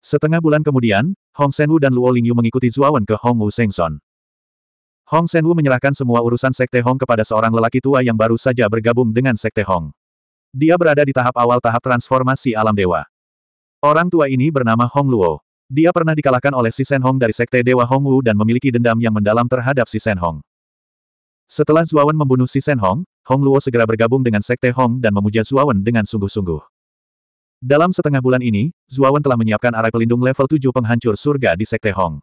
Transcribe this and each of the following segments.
Setengah bulan kemudian, Hong Senwu dan Luo Lingyu mengikuti Zuawan ke Hong Wu Sengson. Hong Senwu menyerahkan semua urusan Sekte Hong kepada seorang lelaki tua yang baru saja bergabung dengan Sekte Hong. Dia berada di tahap awal tahap transformasi alam dewa. Orang tua ini bernama Hong Luo. Dia pernah dikalahkan oleh Si Sen Hong dari Sekte Dewa Hong Wu dan memiliki dendam yang mendalam terhadap Si Sen Hong. Setelah Zuawan membunuh Si Sen Hong, Hong Luo segera bergabung dengan Sekte Hong dan memuja Zuawan dengan sungguh-sungguh. Dalam setengah bulan ini, Zuawan telah menyiapkan arai pelindung level 7 penghancur surga di Sekte Hong.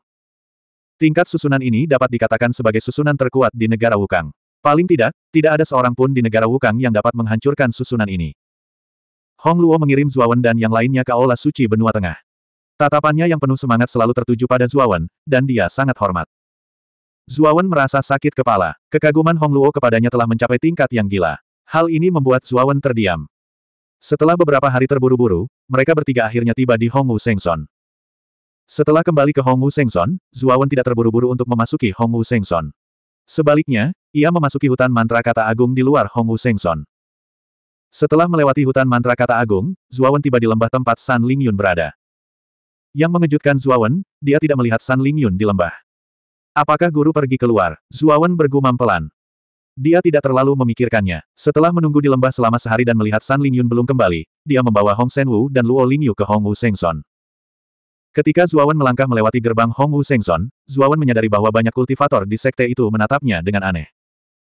Tingkat susunan ini dapat dikatakan sebagai susunan terkuat di negara Wukang. Paling tidak, tidak ada seorang pun di negara Wukang yang dapat menghancurkan susunan ini. Hong Luo mengirim Zuawan dan yang lainnya ke Aula Suci Benua Tengah. Tatapannya yang penuh semangat selalu tertuju pada Zuawan, dan dia sangat hormat. Zuawan merasa sakit kepala. Kekaguman Hong Luo kepadanya telah mencapai tingkat yang gila. Hal ini membuat Zuawan terdiam. Setelah beberapa hari terburu-buru, mereka bertiga akhirnya tiba di Hongwu Sengson. Setelah kembali ke Hongwu Sengson, Zuawan tidak terburu-buru untuk memasuki Hongwu Sengson. Sebaliknya, ia memasuki hutan mantra kata agung di luar Hongwu Sengson. Setelah melewati hutan mantra kata agung, Zuawan tiba di lembah tempat San Lingyun berada. Yang mengejutkan Zuawan, dia tidak melihat San Lingyun di lembah. Apakah guru pergi keluar? Zuawan bergumam pelan. Dia tidak terlalu memikirkannya. Setelah menunggu di lembah selama sehari dan melihat San Lingyun belum kembali, dia membawa Hong Sen Wu dan Luo Lingyu ke Hong Wu Sengson. Ketika Zuawan melangkah melewati gerbang Hong Wu Sengson, Zuawan menyadari bahwa banyak kultivator di sekte itu menatapnya dengan aneh.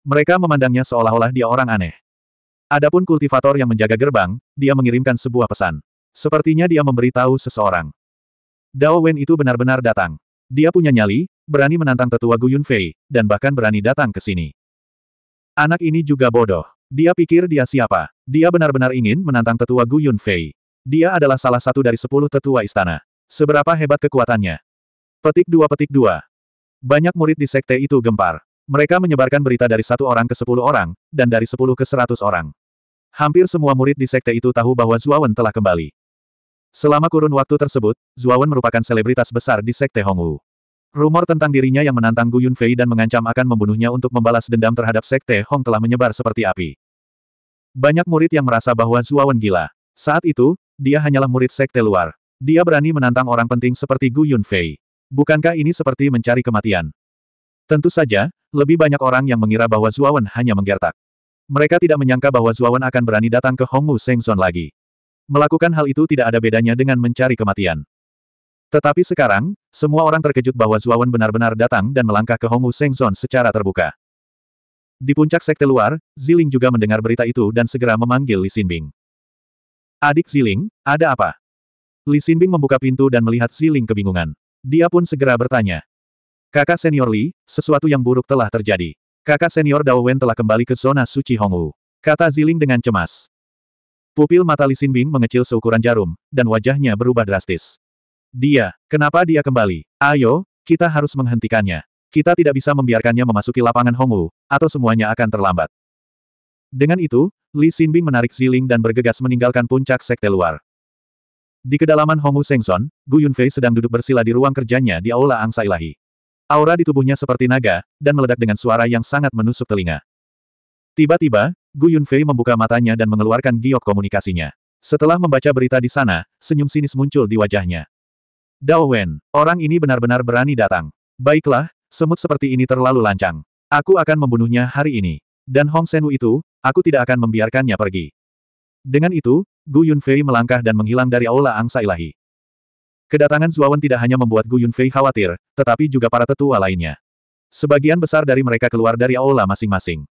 Mereka memandangnya seolah-olah dia orang aneh. Adapun kultivator yang menjaga gerbang, dia mengirimkan sebuah pesan. Sepertinya dia memberitahu seseorang. Dao Wen itu benar-benar datang. Dia punya nyali, berani menantang tetua Guyun Fei, dan bahkan berani datang ke sini. Anak ini juga bodoh. Dia pikir dia siapa. Dia benar-benar ingin menantang tetua Gu Yunfei. Dia adalah salah satu dari sepuluh tetua istana. Seberapa hebat kekuatannya. Petik dua petik dua. Banyak murid di sekte itu gempar. Mereka menyebarkan berita dari satu orang ke sepuluh orang, dan dari sepuluh ke seratus orang. Hampir semua murid di sekte itu tahu bahwa Zuawan telah kembali. Selama kurun waktu tersebut, Zuawan merupakan selebritas besar di sekte Hongwu. Rumor tentang dirinya yang menantang Gu Yunfei dan mengancam akan membunuhnya untuk membalas dendam terhadap Sekte Hong telah menyebar seperti api. Banyak murid yang merasa bahwa Zuawan gila. Saat itu, dia hanyalah murid Sekte luar. Dia berani menantang orang penting seperti Gu Yunfei. Bukankah ini seperti mencari kematian? Tentu saja, lebih banyak orang yang mengira bahwa Zuawan hanya menggertak. Mereka tidak menyangka bahwa Zuawan akan berani datang ke Hongmu Sengzon lagi. Melakukan hal itu tidak ada bedanya dengan mencari kematian. Tetapi sekarang, semua orang terkejut bahwa Zuawan benar-benar datang dan melangkah ke Hongwu Sengzon secara terbuka. Di puncak sekte luar, Ziling juga mendengar berita itu dan segera memanggil Li Xinbing. Adik Ziling, ada apa? Li Xinbing membuka pintu dan melihat Ziling kebingungan. Dia pun segera bertanya. Kakak senior Li, sesuatu yang buruk telah terjadi. Kakak senior Dao Wen telah kembali ke zona suci Hongwu. Kata Ziling dengan cemas. Pupil mata Li Xinbing mengecil seukuran jarum, dan wajahnya berubah drastis. Dia, kenapa dia kembali? Ayo, kita harus menghentikannya. Kita tidak bisa membiarkannya memasuki lapangan Hongwu, atau semuanya akan terlambat. Dengan itu, Li Xinbing menarik Ziling dan bergegas meninggalkan puncak sekte luar. Di kedalaman Hongwu Sengson, Gu Yunfei sedang duduk bersila di ruang kerjanya di Aula Angsa Ilahi. Aura di tubuhnya seperti naga, dan meledak dengan suara yang sangat menusuk telinga. Tiba-tiba, Gu Yunfei membuka matanya dan mengeluarkan giok komunikasinya. Setelah membaca berita di sana, senyum sinis muncul di wajahnya. Dao Wen, orang ini benar-benar berani datang. Baiklah, semut seperti ini terlalu lancang. Aku akan membunuhnya hari ini. Dan Hong Senwu itu, aku tidak akan membiarkannya pergi. Dengan itu, Gu Yunfei melangkah dan menghilang dari aula angsa ilahi. Kedatangan Zuawan tidak hanya membuat Gu Yunfei khawatir, tetapi juga para tetua lainnya. Sebagian besar dari mereka keluar dari aula masing-masing.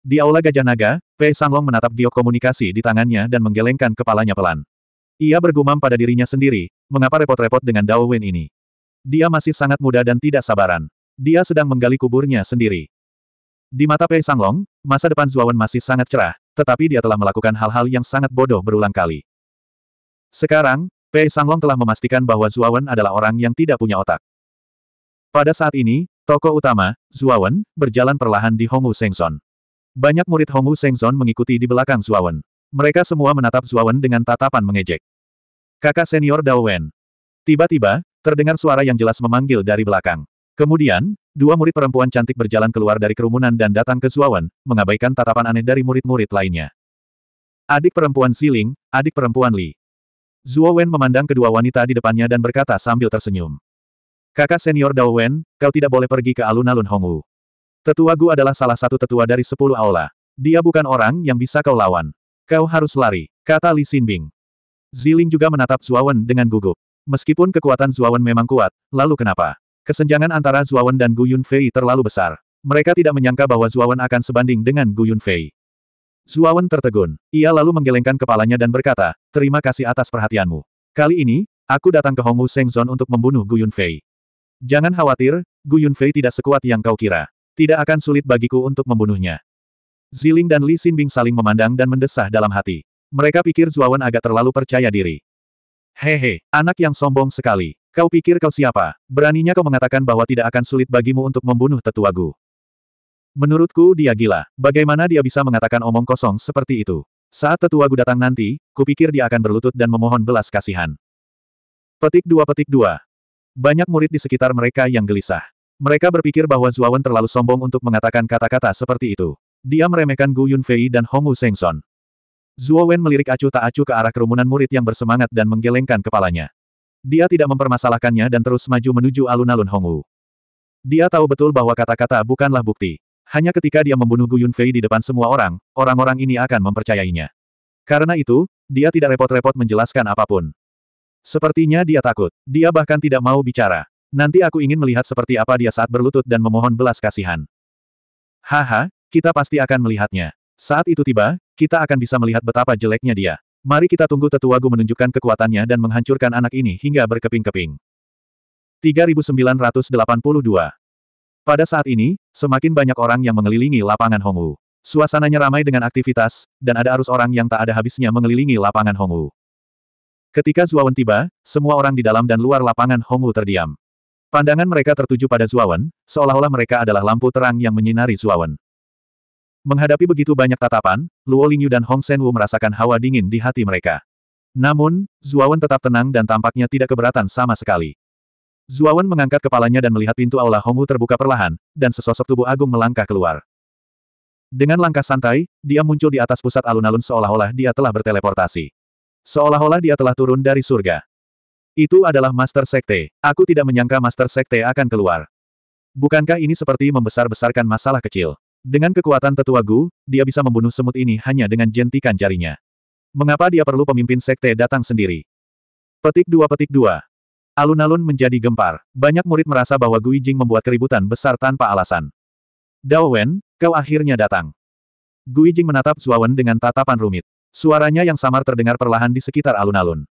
Di aula Gajah Naga, Pei Sanglong menatap giok komunikasi di tangannya dan menggelengkan kepalanya pelan. Ia bergumam pada dirinya sendiri, Mengapa repot-repot dengan Dao Wen ini? Dia masih sangat muda dan tidak sabaran. Dia sedang menggali kuburnya sendiri. Di mata Pei Sanglong, masa depan Zuawan masih sangat cerah, tetapi dia telah melakukan hal-hal yang sangat bodoh berulang kali. Sekarang, Pei Sanglong telah memastikan bahwa Zuawan adalah orang yang tidak punya otak. Pada saat ini, toko utama, Zuawan, berjalan perlahan di Hongwu Sengson. Banyak murid Hongwu Sengson mengikuti di belakang Zuawan. Mereka semua menatap Zuawan dengan tatapan mengejek. Kakak senior Dao Wen. Tiba-tiba, terdengar suara yang jelas memanggil dari belakang. Kemudian, dua murid perempuan cantik berjalan keluar dari kerumunan dan datang ke Zuawan, mengabaikan tatapan aneh dari murid-murid lainnya. Adik perempuan Siling, adik perempuan Li. Wen memandang kedua wanita di depannya dan berkata sambil tersenyum. Kakak senior Dao Wen, kau tidak boleh pergi ke alun-alun Hongwu. Tetua Gu adalah salah satu tetua dari sepuluh aula. Dia bukan orang yang bisa kau lawan. Kau harus lari, kata Li Xinbing. Ziling juga menatap Zuawan dengan gugup. Meskipun kekuatan Zuawan memang kuat, lalu kenapa? Kesenjangan antara Zuawan dan Gu Yunfei terlalu besar. Mereka tidak menyangka bahwa Zuawan akan sebanding dengan Gu Yunfei. Zuawan tertegun. Ia lalu menggelengkan kepalanya dan berkata, terima kasih atas perhatianmu. Kali ini, aku datang ke Hongwu Sengzon untuk membunuh Gu Yunfei. Jangan khawatir, Gu Yunfei tidak sekuat yang kau kira. Tidak akan sulit bagiku untuk membunuhnya. Ziling dan Li Xinbing saling memandang dan mendesah dalam hati. Mereka pikir Zuawan agak terlalu percaya diri. Hehe, anak yang sombong sekali. Kau pikir kau siapa? Beraninya kau mengatakan bahwa tidak akan sulit bagimu untuk membunuh tetuagu. Menurutku dia gila. Bagaimana dia bisa mengatakan omong kosong seperti itu? Saat tetuagu datang nanti, kupikir dia akan berlutut dan memohon belas kasihan. Petik dua petik dua. Banyak murid di sekitar mereka yang gelisah. Mereka berpikir bahwa Zuawan terlalu sombong untuk mengatakan kata-kata seperti itu. Dia meremehkan Gu Yunfei dan Hongu Sengson. Zuo Wen melirik acuh tak acuh ke arah kerumunan murid yang bersemangat dan menggelengkan kepalanya. Dia tidak mempermasalahkannya dan terus maju menuju alun-alun Hongwu. Dia tahu betul bahwa kata-kata bukanlah bukti. Hanya ketika dia membunuh Gu Yunfei di depan semua orang, orang-orang ini akan mempercayainya. Karena itu, dia tidak repot-repot menjelaskan apapun. Sepertinya dia takut. Dia bahkan tidak mau bicara. Nanti aku ingin melihat seperti apa dia saat berlutut dan memohon belas kasihan. Haha, kita pasti akan melihatnya. Saat itu tiba, kita akan bisa melihat betapa jeleknya dia. Mari kita tunggu tetua Gu menunjukkan kekuatannya dan menghancurkan anak ini hingga berkeping-keping. 3982 Pada saat ini, semakin banyak orang yang mengelilingi lapangan Hongwu. Suasananya ramai dengan aktivitas, dan ada arus orang yang tak ada habisnya mengelilingi lapangan Hongwu. Ketika Zuawan tiba, semua orang di dalam dan luar lapangan Hongwu terdiam. Pandangan mereka tertuju pada Zuawan, seolah-olah mereka adalah lampu terang yang menyinari Zuawan. Menghadapi begitu banyak tatapan, Luo Lingyu dan Hong Senwu merasakan hawa dingin di hati mereka. Namun, Zuawan tetap tenang dan tampaknya tidak keberatan sama sekali. Zuawan mengangkat kepalanya dan melihat pintu aula Hongwu terbuka perlahan, dan sesosok tubuh agung melangkah keluar. Dengan langkah santai, dia muncul di atas pusat alun-alun seolah-olah dia telah berteleportasi. Seolah-olah dia telah turun dari surga. Itu adalah Master Sekte. Aku tidak menyangka Master Sekte akan keluar. Bukankah ini seperti membesar-besarkan masalah kecil? Dengan kekuatan tetua Gu, dia bisa membunuh semut ini hanya dengan jentikan jarinya. Mengapa dia perlu pemimpin sekte datang sendiri? Petik dua petik dua. Alun-alun menjadi gempar. Banyak murid merasa bahwa Gui Jing membuat keributan besar tanpa alasan. Dao Wen, kau akhirnya datang. Gui Jing menatap Zuawan dengan tatapan rumit. Suaranya yang samar terdengar perlahan di sekitar alun-alun.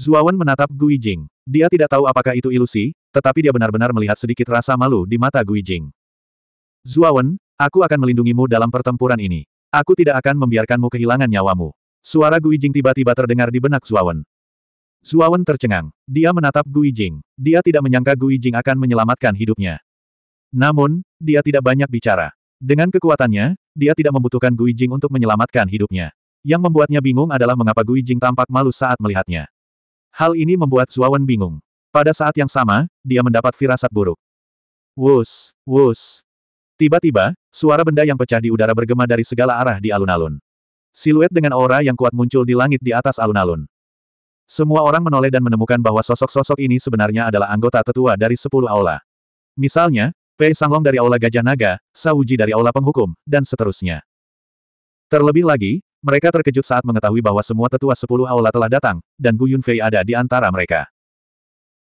Zuawan menatap Gui Jing. Dia tidak tahu apakah itu ilusi, tetapi dia benar-benar melihat sedikit rasa malu di mata Gui Jing. Wen, Aku akan melindungimu dalam pertempuran ini. Aku tidak akan membiarkanmu kehilangan nyawamu. Suara Gui Jing tiba-tiba terdengar di benak Zuawan. Zuawan tercengang. Dia menatap Gui Jing. Dia tidak menyangka Gui Jing akan menyelamatkan hidupnya. Namun, dia tidak banyak bicara. Dengan kekuatannya, dia tidak membutuhkan Gui Jing untuk menyelamatkan hidupnya. Yang membuatnya bingung adalah mengapa Gui Jing tampak malu saat melihatnya. Hal ini membuat Zuawan bingung. Pada saat yang sama, dia mendapat firasat buruk. Wus, wus, Tiba-tiba, suara benda yang pecah di udara bergema dari segala arah di alun-alun. Siluet dengan aura yang kuat muncul di langit di atas alun-alun. Semua orang menoleh dan menemukan bahwa sosok-sosok ini sebenarnya adalah anggota tetua dari sepuluh aula. Misalnya, Pei Sanglong dari Aula Gajah Naga, Sauji dari Aula Penghukum, dan seterusnya. Terlebih lagi, mereka terkejut saat mengetahui bahwa semua tetua sepuluh aula telah datang, dan Gu Yunfei ada di antara mereka.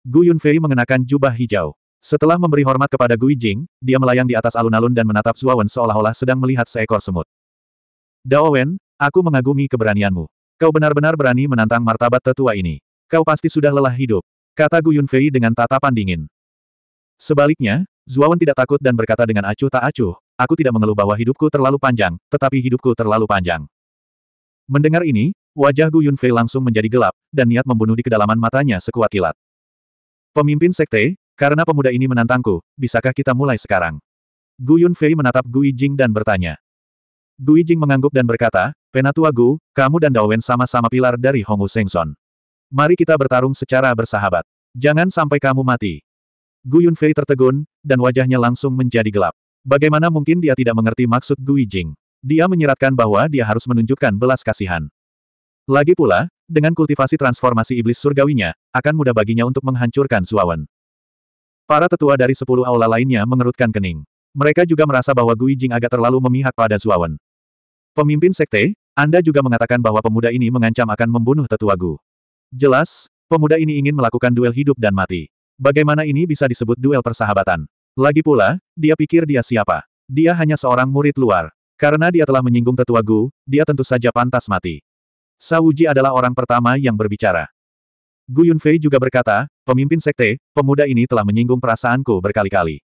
Gu Yunfei mengenakan jubah hijau. Setelah memberi hormat kepada Gui Jing, dia melayang di atas alun-alun dan menatap Wen seolah-olah sedang melihat seekor semut. Dao Wen, aku mengagumi keberanianmu. Kau benar-benar berani menantang martabat tetua ini. Kau pasti sudah lelah hidup, kata Gu Yunfei dengan tatapan dingin. Sebaliknya, Wen tidak takut dan berkata dengan acuh tak acuh, aku tidak mengeluh bahwa hidupku terlalu panjang, tetapi hidupku terlalu panjang. Mendengar ini, wajah Gu Yunfei langsung menjadi gelap, dan niat membunuh di kedalaman matanya sekuat kilat. Pemimpin sekte, karena pemuda ini menantangku, bisakah kita mulai sekarang? Gu Yunfei menatap Gu Yijing dan bertanya. Gu Yijing mengangguk dan berkata, Penatua Gu, kamu dan Dao Wen sama-sama pilar dari Hongwu Sengson. Mari kita bertarung secara bersahabat. Jangan sampai kamu mati. Gu Yunfei tertegun, dan wajahnya langsung menjadi gelap. Bagaimana mungkin dia tidak mengerti maksud Gu Yijing? Dia menyiratkan bahwa dia harus menunjukkan belas kasihan. Lagi pula, dengan kultivasi transformasi iblis surgawinya, akan mudah baginya untuk menghancurkan Zuawan. Para tetua dari sepuluh aula lainnya mengerutkan kening. Mereka juga merasa bahwa Gui Jing agak terlalu memihak pada Zuawan. Pemimpin sekte, Anda juga mengatakan bahwa pemuda ini mengancam akan membunuh tetua Gu. Jelas, pemuda ini ingin melakukan duel hidup dan mati. Bagaimana ini bisa disebut duel persahabatan? Lagi pula, dia pikir dia siapa. Dia hanya seorang murid luar. Karena dia telah menyinggung tetua Gu, dia tentu saja pantas mati. Sawuji adalah orang pertama yang berbicara. Gu Yunfei juga berkata, pemimpin sekte, pemuda ini telah menyinggung perasaanku berkali-kali.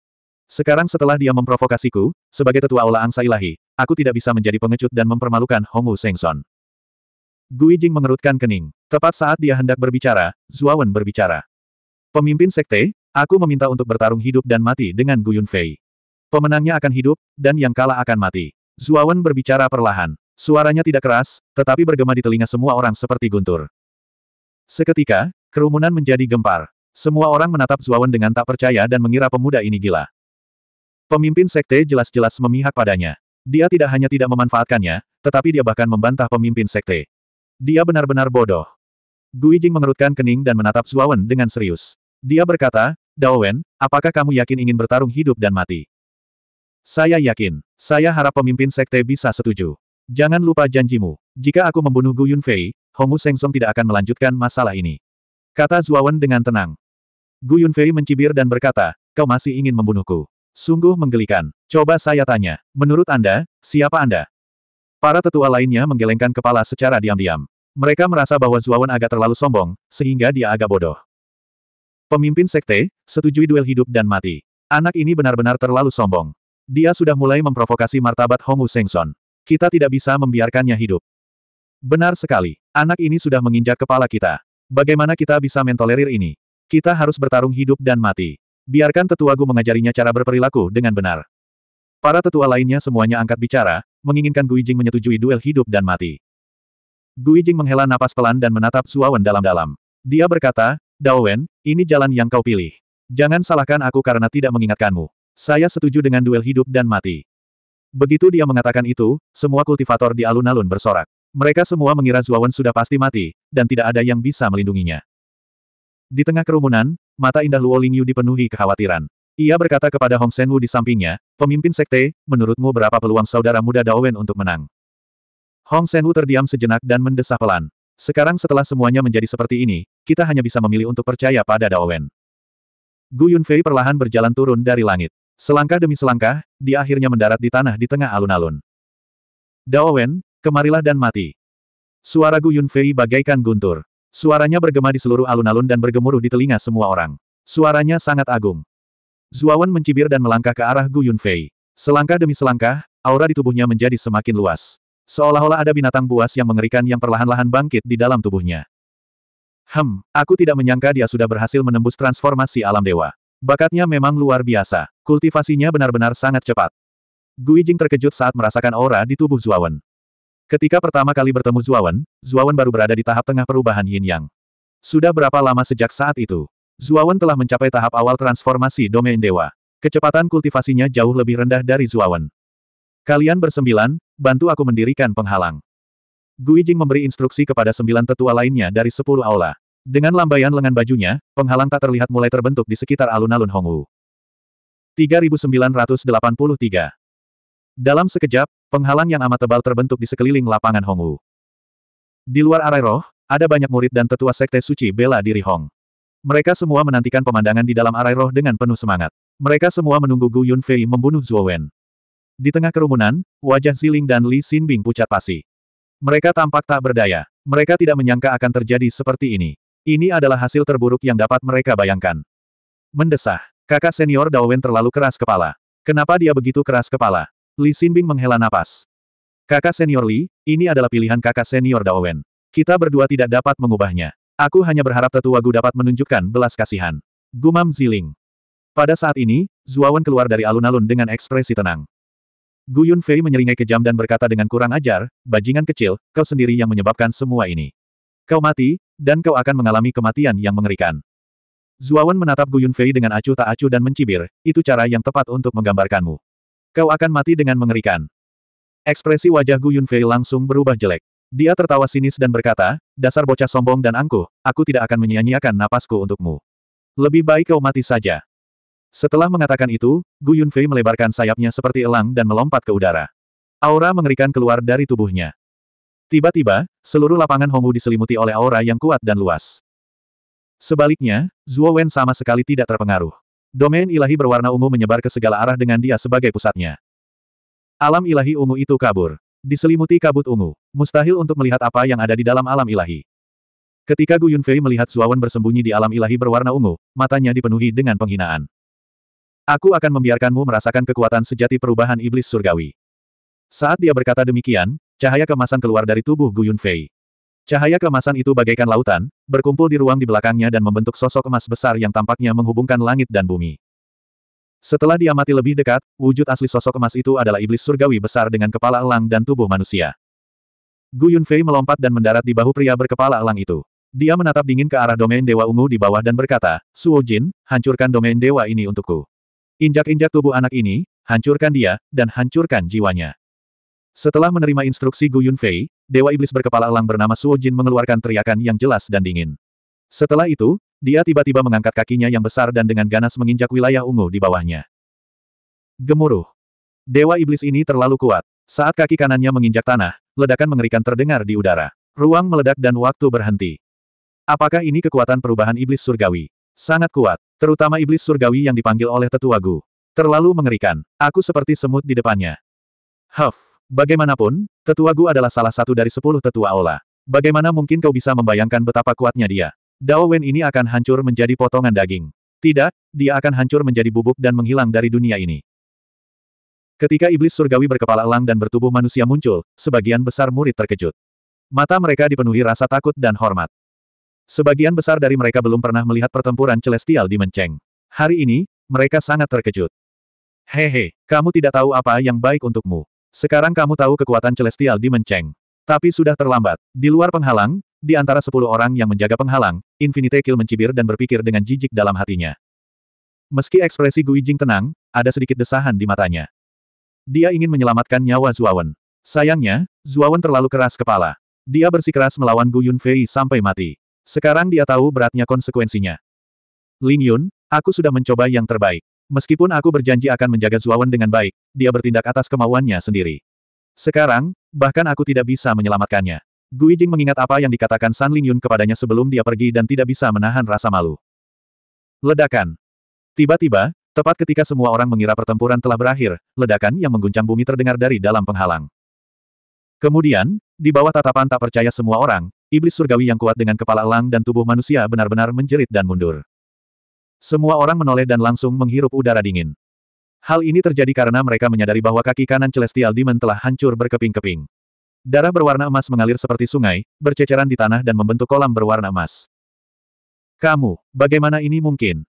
Sekarang setelah dia memprovokasiku, sebagai tetua aula angsa ilahi, aku tidak bisa menjadi pengecut dan mempermalukan Hongwu Sengson. Gui Jing mengerutkan kening. Tepat saat dia hendak berbicara, Zuawan berbicara. Pemimpin sekte, aku meminta untuk bertarung hidup dan mati dengan Gu Yunfei. Pemenangnya akan hidup, dan yang kalah akan mati. Zuawan berbicara perlahan. Suaranya tidak keras, tetapi bergema di telinga semua orang seperti guntur. Seketika, kerumunan menjadi gempar. Semua orang menatap Zuawan dengan tak percaya dan mengira pemuda ini gila. Pemimpin sekte jelas-jelas memihak padanya. Dia tidak hanya tidak memanfaatkannya, tetapi dia bahkan membantah pemimpin sekte. Dia benar-benar bodoh. Gui Jing mengerutkan kening dan menatap Zuawan dengan serius. Dia berkata, Wen, apakah kamu yakin ingin bertarung hidup dan mati? Saya yakin. Saya harap pemimpin sekte bisa setuju. Jangan lupa janjimu. Jika aku membunuh Gu Yunfei, Hongwu Sengsong tidak akan melanjutkan masalah ini. Kata Zuawan dengan tenang. Gu Yunfei mencibir dan berkata, kau masih ingin membunuhku. Sungguh menggelikan. Coba saya tanya, menurut Anda, siapa Anda? Para tetua lainnya menggelengkan kepala secara diam-diam. Mereka merasa bahwa Zuawan agak terlalu sombong, sehingga dia agak bodoh. Pemimpin sekte, setujui duel hidup dan mati. Anak ini benar-benar terlalu sombong. Dia sudah mulai memprovokasi martabat Hongwu Sengson. Kita tidak bisa membiarkannya hidup. Benar sekali. Anak ini sudah menginjak kepala kita. Bagaimana kita bisa mentolerir ini? Kita harus bertarung hidup dan mati. Biarkan tetua Gu mengajarinya cara berperilaku dengan benar. Para tetua lainnya semuanya angkat bicara, menginginkan Guijing menyetujui duel hidup dan mati. Guijing menghela napas pelan dan menatap Suawen dalam-dalam. Dia berkata, Daowen, ini jalan yang kau pilih. Jangan salahkan aku karena tidak mengingatkanmu. Saya setuju dengan duel hidup dan mati. Begitu dia mengatakan itu, semua kultivator di alun-alun bersorak. Mereka semua mengira Zuawan sudah pasti mati, dan tidak ada yang bisa melindunginya. Di tengah kerumunan, mata indah Luo Lingyu dipenuhi kekhawatiran. Ia berkata kepada Hong Senwu di sampingnya, pemimpin sekte, menurutmu berapa peluang saudara muda Daowen untuk menang? Hong Senwu terdiam sejenak dan mendesah pelan. Sekarang setelah semuanya menjadi seperti ini, kita hanya bisa memilih untuk percaya pada Daowen. Gu Yunfei perlahan berjalan turun dari langit. Selangkah demi selangkah, dia akhirnya mendarat di tanah di tengah alun-alun. Daowen, Kemarilah dan mati. Suara Gu Yunfei bagaikan guntur. Suaranya bergema di seluruh alun-alun dan bergemuruh di telinga semua orang. Suaranya sangat agung. Zuawan mencibir dan melangkah ke arah Gu Yunfei. Selangkah demi selangkah, aura di tubuhnya menjadi semakin luas. Seolah-olah ada binatang buas yang mengerikan yang perlahan-lahan bangkit di dalam tubuhnya. Hem, aku tidak menyangka dia sudah berhasil menembus transformasi alam dewa. Bakatnya memang luar biasa. Kultivasinya benar-benar sangat cepat. Gui Jing terkejut saat merasakan aura di tubuh Zuawan. Ketika pertama kali bertemu Zuawan, Zuawan baru berada di tahap tengah perubahan yin-yang. Sudah berapa lama sejak saat itu? Zuawan telah mencapai tahap awal transformasi domain dewa. Kecepatan kultivasinya jauh lebih rendah dari Zuawan. Kalian bersembilan, bantu aku mendirikan penghalang. Gui Jing memberi instruksi kepada sembilan tetua lainnya dari sepuluh aula. Dengan lambaian lengan bajunya, penghalang tak terlihat mulai terbentuk di sekitar alun-alun Hongwu. 3983 Dalam sekejap, Penghalang yang amat tebal terbentuk di sekeliling lapangan Hongwu. Di luar arai roh, ada banyak murid dan tetua sekte suci bela diri Hong. Mereka semua menantikan pemandangan di dalam arai roh dengan penuh semangat. Mereka semua menunggu Gu Yunfei membunuh Zhuo Wen. Di tengah kerumunan, wajah Ziling dan Li Xinbing pucat pasi. Mereka tampak tak berdaya. Mereka tidak menyangka akan terjadi seperti ini. Ini adalah hasil terburuk yang dapat mereka bayangkan. Mendesah, kakak senior Dao Wen terlalu keras kepala. Kenapa dia begitu keras kepala? Li Xinbing menghela napas. Kakak senior Li, ini adalah pilihan kakak senior Dao Wen. Kita berdua tidak dapat mengubahnya. Aku hanya berharap tetua Gu dapat menunjukkan belas kasihan. Gumam Ziling. Pada saat ini, Zuawan keluar dari alun-alun dengan ekspresi tenang. Gu Yunfei menyeringai kejam dan berkata dengan kurang ajar, bajingan kecil, kau sendiri yang menyebabkan semua ini. Kau mati, dan kau akan mengalami kematian yang mengerikan. Zuawan menatap Gu Yunfei dengan acuh tak acuh dan mencibir, itu cara yang tepat untuk menggambarkanmu. Kau akan mati dengan mengerikan. Ekspresi wajah Gu Yunfei langsung berubah jelek. Dia tertawa sinis dan berkata, dasar bocah sombong dan angkuh, aku tidak akan menyia-nyiakan napasku untukmu. Lebih baik kau mati saja. Setelah mengatakan itu, Gu Yunfei melebarkan sayapnya seperti elang dan melompat ke udara. Aura mengerikan keluar dari tubuhnya. Tiba-tiba, seluruh lapangan Hongwu diselimuti oleh aura yang kuat dan luas. Sebaliknya, Zhuo Wen sama sekali tidak terpengaruh. Domain ilahi berwarna ungu menyebar ke segala arah dengan dia sebagai pusatnya. Alam ilahi ungu itu kabur. Diselimuti kabut ungu. Mustahil untuk melihat apa yang ada di dalam alam ilahi. Ketika Gu Yunfei melihat Suawan bersembunyi di alam ilahi berwarna ungu, matanya dipenuhi dengan penghinaan. Aku akan membiarkanmu merasakan kekuatan sejati perubahan iblis surgawi. Saat dia berkata demikian, cahaya kemasan keluar dari tubuh Gu Yunfei. Cahaya kemasan itu bagaikan lautan, berkumpul di ruang di belakangnya dan membentuk sosok emas besar yang tampaknya menghubungkan langit dan bumi. Setelah diamati lebih dekat, wujud asli sosok emas itu adalah iblis surgawi besar dengan kepala elang dan tubuh manusia. Gu Yunfei melompat dan mendarat di bahu pria berkepala elang itu. Dia menatap dingin ke arah domain Dewa Ungu di bawah dan berkata, Suo Jin, hancurkan domain Dewa ini untukku. Injak-injak tubuh anak ini, hancurkan dia, dan hancurkan jiwanya. Setelah menerima instruksi Gu Yunfei, Dewa Iblis berkepala elang bernama Suo Jin mengeluarkan teriakan yang jelas dan dingin. Setelah itu, dia tiba-tiba mengangkat kakinya yang besar dan dengan ganas menginjak wilayah ungu di bawahnya. Gemuruh. Dewa Iblis ini terlalu kuat. Saat kaki kanannya menginjak tanah, ledakan mengerikan terdengar di udara. Ruang meledak dan waktu berhenti. Apakah ini kekuatan perubahan Iblis Surgawi? Sangat kuat, terutama Iblis Surgawi yang dipanggil oleh Tetua Gu. Terlalu mengerikan. Aku seperti semut di depannya. Huff. Bagaimanapun, tetua Gu adalah salah satu dari sepuluh tetua Aula. Bagaimana mungkin kau bisa membayangkan betapa kuatnya dia? Dao Wen ini akan hancur menjadi potongan daging. Tidak, dia akan hancur menjadi bubuk dan menghilang dari dunia ini. Ketika iblis surgawi berkepala elang dan bertubuh manusia muncul, sebagian besar murid terkejut. Mata mereka dipenuhi rasa takut dan hormat. Sebagian besar dari mereka belum pernah melihat pertempuran celestial di Menceng. Hari ini, mereka sangat terkejut. Hehe, kamu tidak tahu apa yang baik untukmu. Sekarang kamu tahu kekuatan Celestial di Menceng, Tapi sudah terlambat. Di luar penghalang, di antara sepuluh orang yang menjaga penghalang, Infinite Kill mencibir dan berpikir dengan jijik dalam hatinya. Meski ekspresi Gui Jing tenang, ada sedikit desahan di matanya. Dia ingin menyelamatkan nyawa Zuawan. Sayangnya, Zuawan terlalu keras kepala. Dia bersikeras melawan Gu Yunfei sampai mati. Sekarang dia tahu beratnya konsekuensinya. Ling Yun, aku sudah mencoba yang terbaik. Meskipun aku berjanji akan menjaga Zuawan dengan baik, dia bertindak atas kemauannya sendiri. Sekarang, bahkan aku tidak bisa menyelamatkannya. Gui Jing mengingat apa yang dikatakan San Lingyun kepadanya sebelum dia pergi dan tidak bisa menahan rasa malu. Ledakan. Tiba-tiba, tepat ketika semua orang mengira pertempuran telah berakhir, ledakan yang mengguncang bumi terdengar dari dalam penghalang. Kemudian, di bawah tatapan tak percaya semua orang, iblis surgawi yang kuat dengan kepala elang dan tubuh manusia benar-benar menjerit dan mundur. Semua orang menoleh dan langsung menghirup udara dingin. Hal ini terjadi karena mereka menyadari bahwa kaki kanan Celestial Demon telah hancur berkeping-keping. Darah berwarna emas mengalir seperti sungai, berceceran di tanah dan membentuk kolam berwarna emas. Kamu, bagaimana ini mungkin?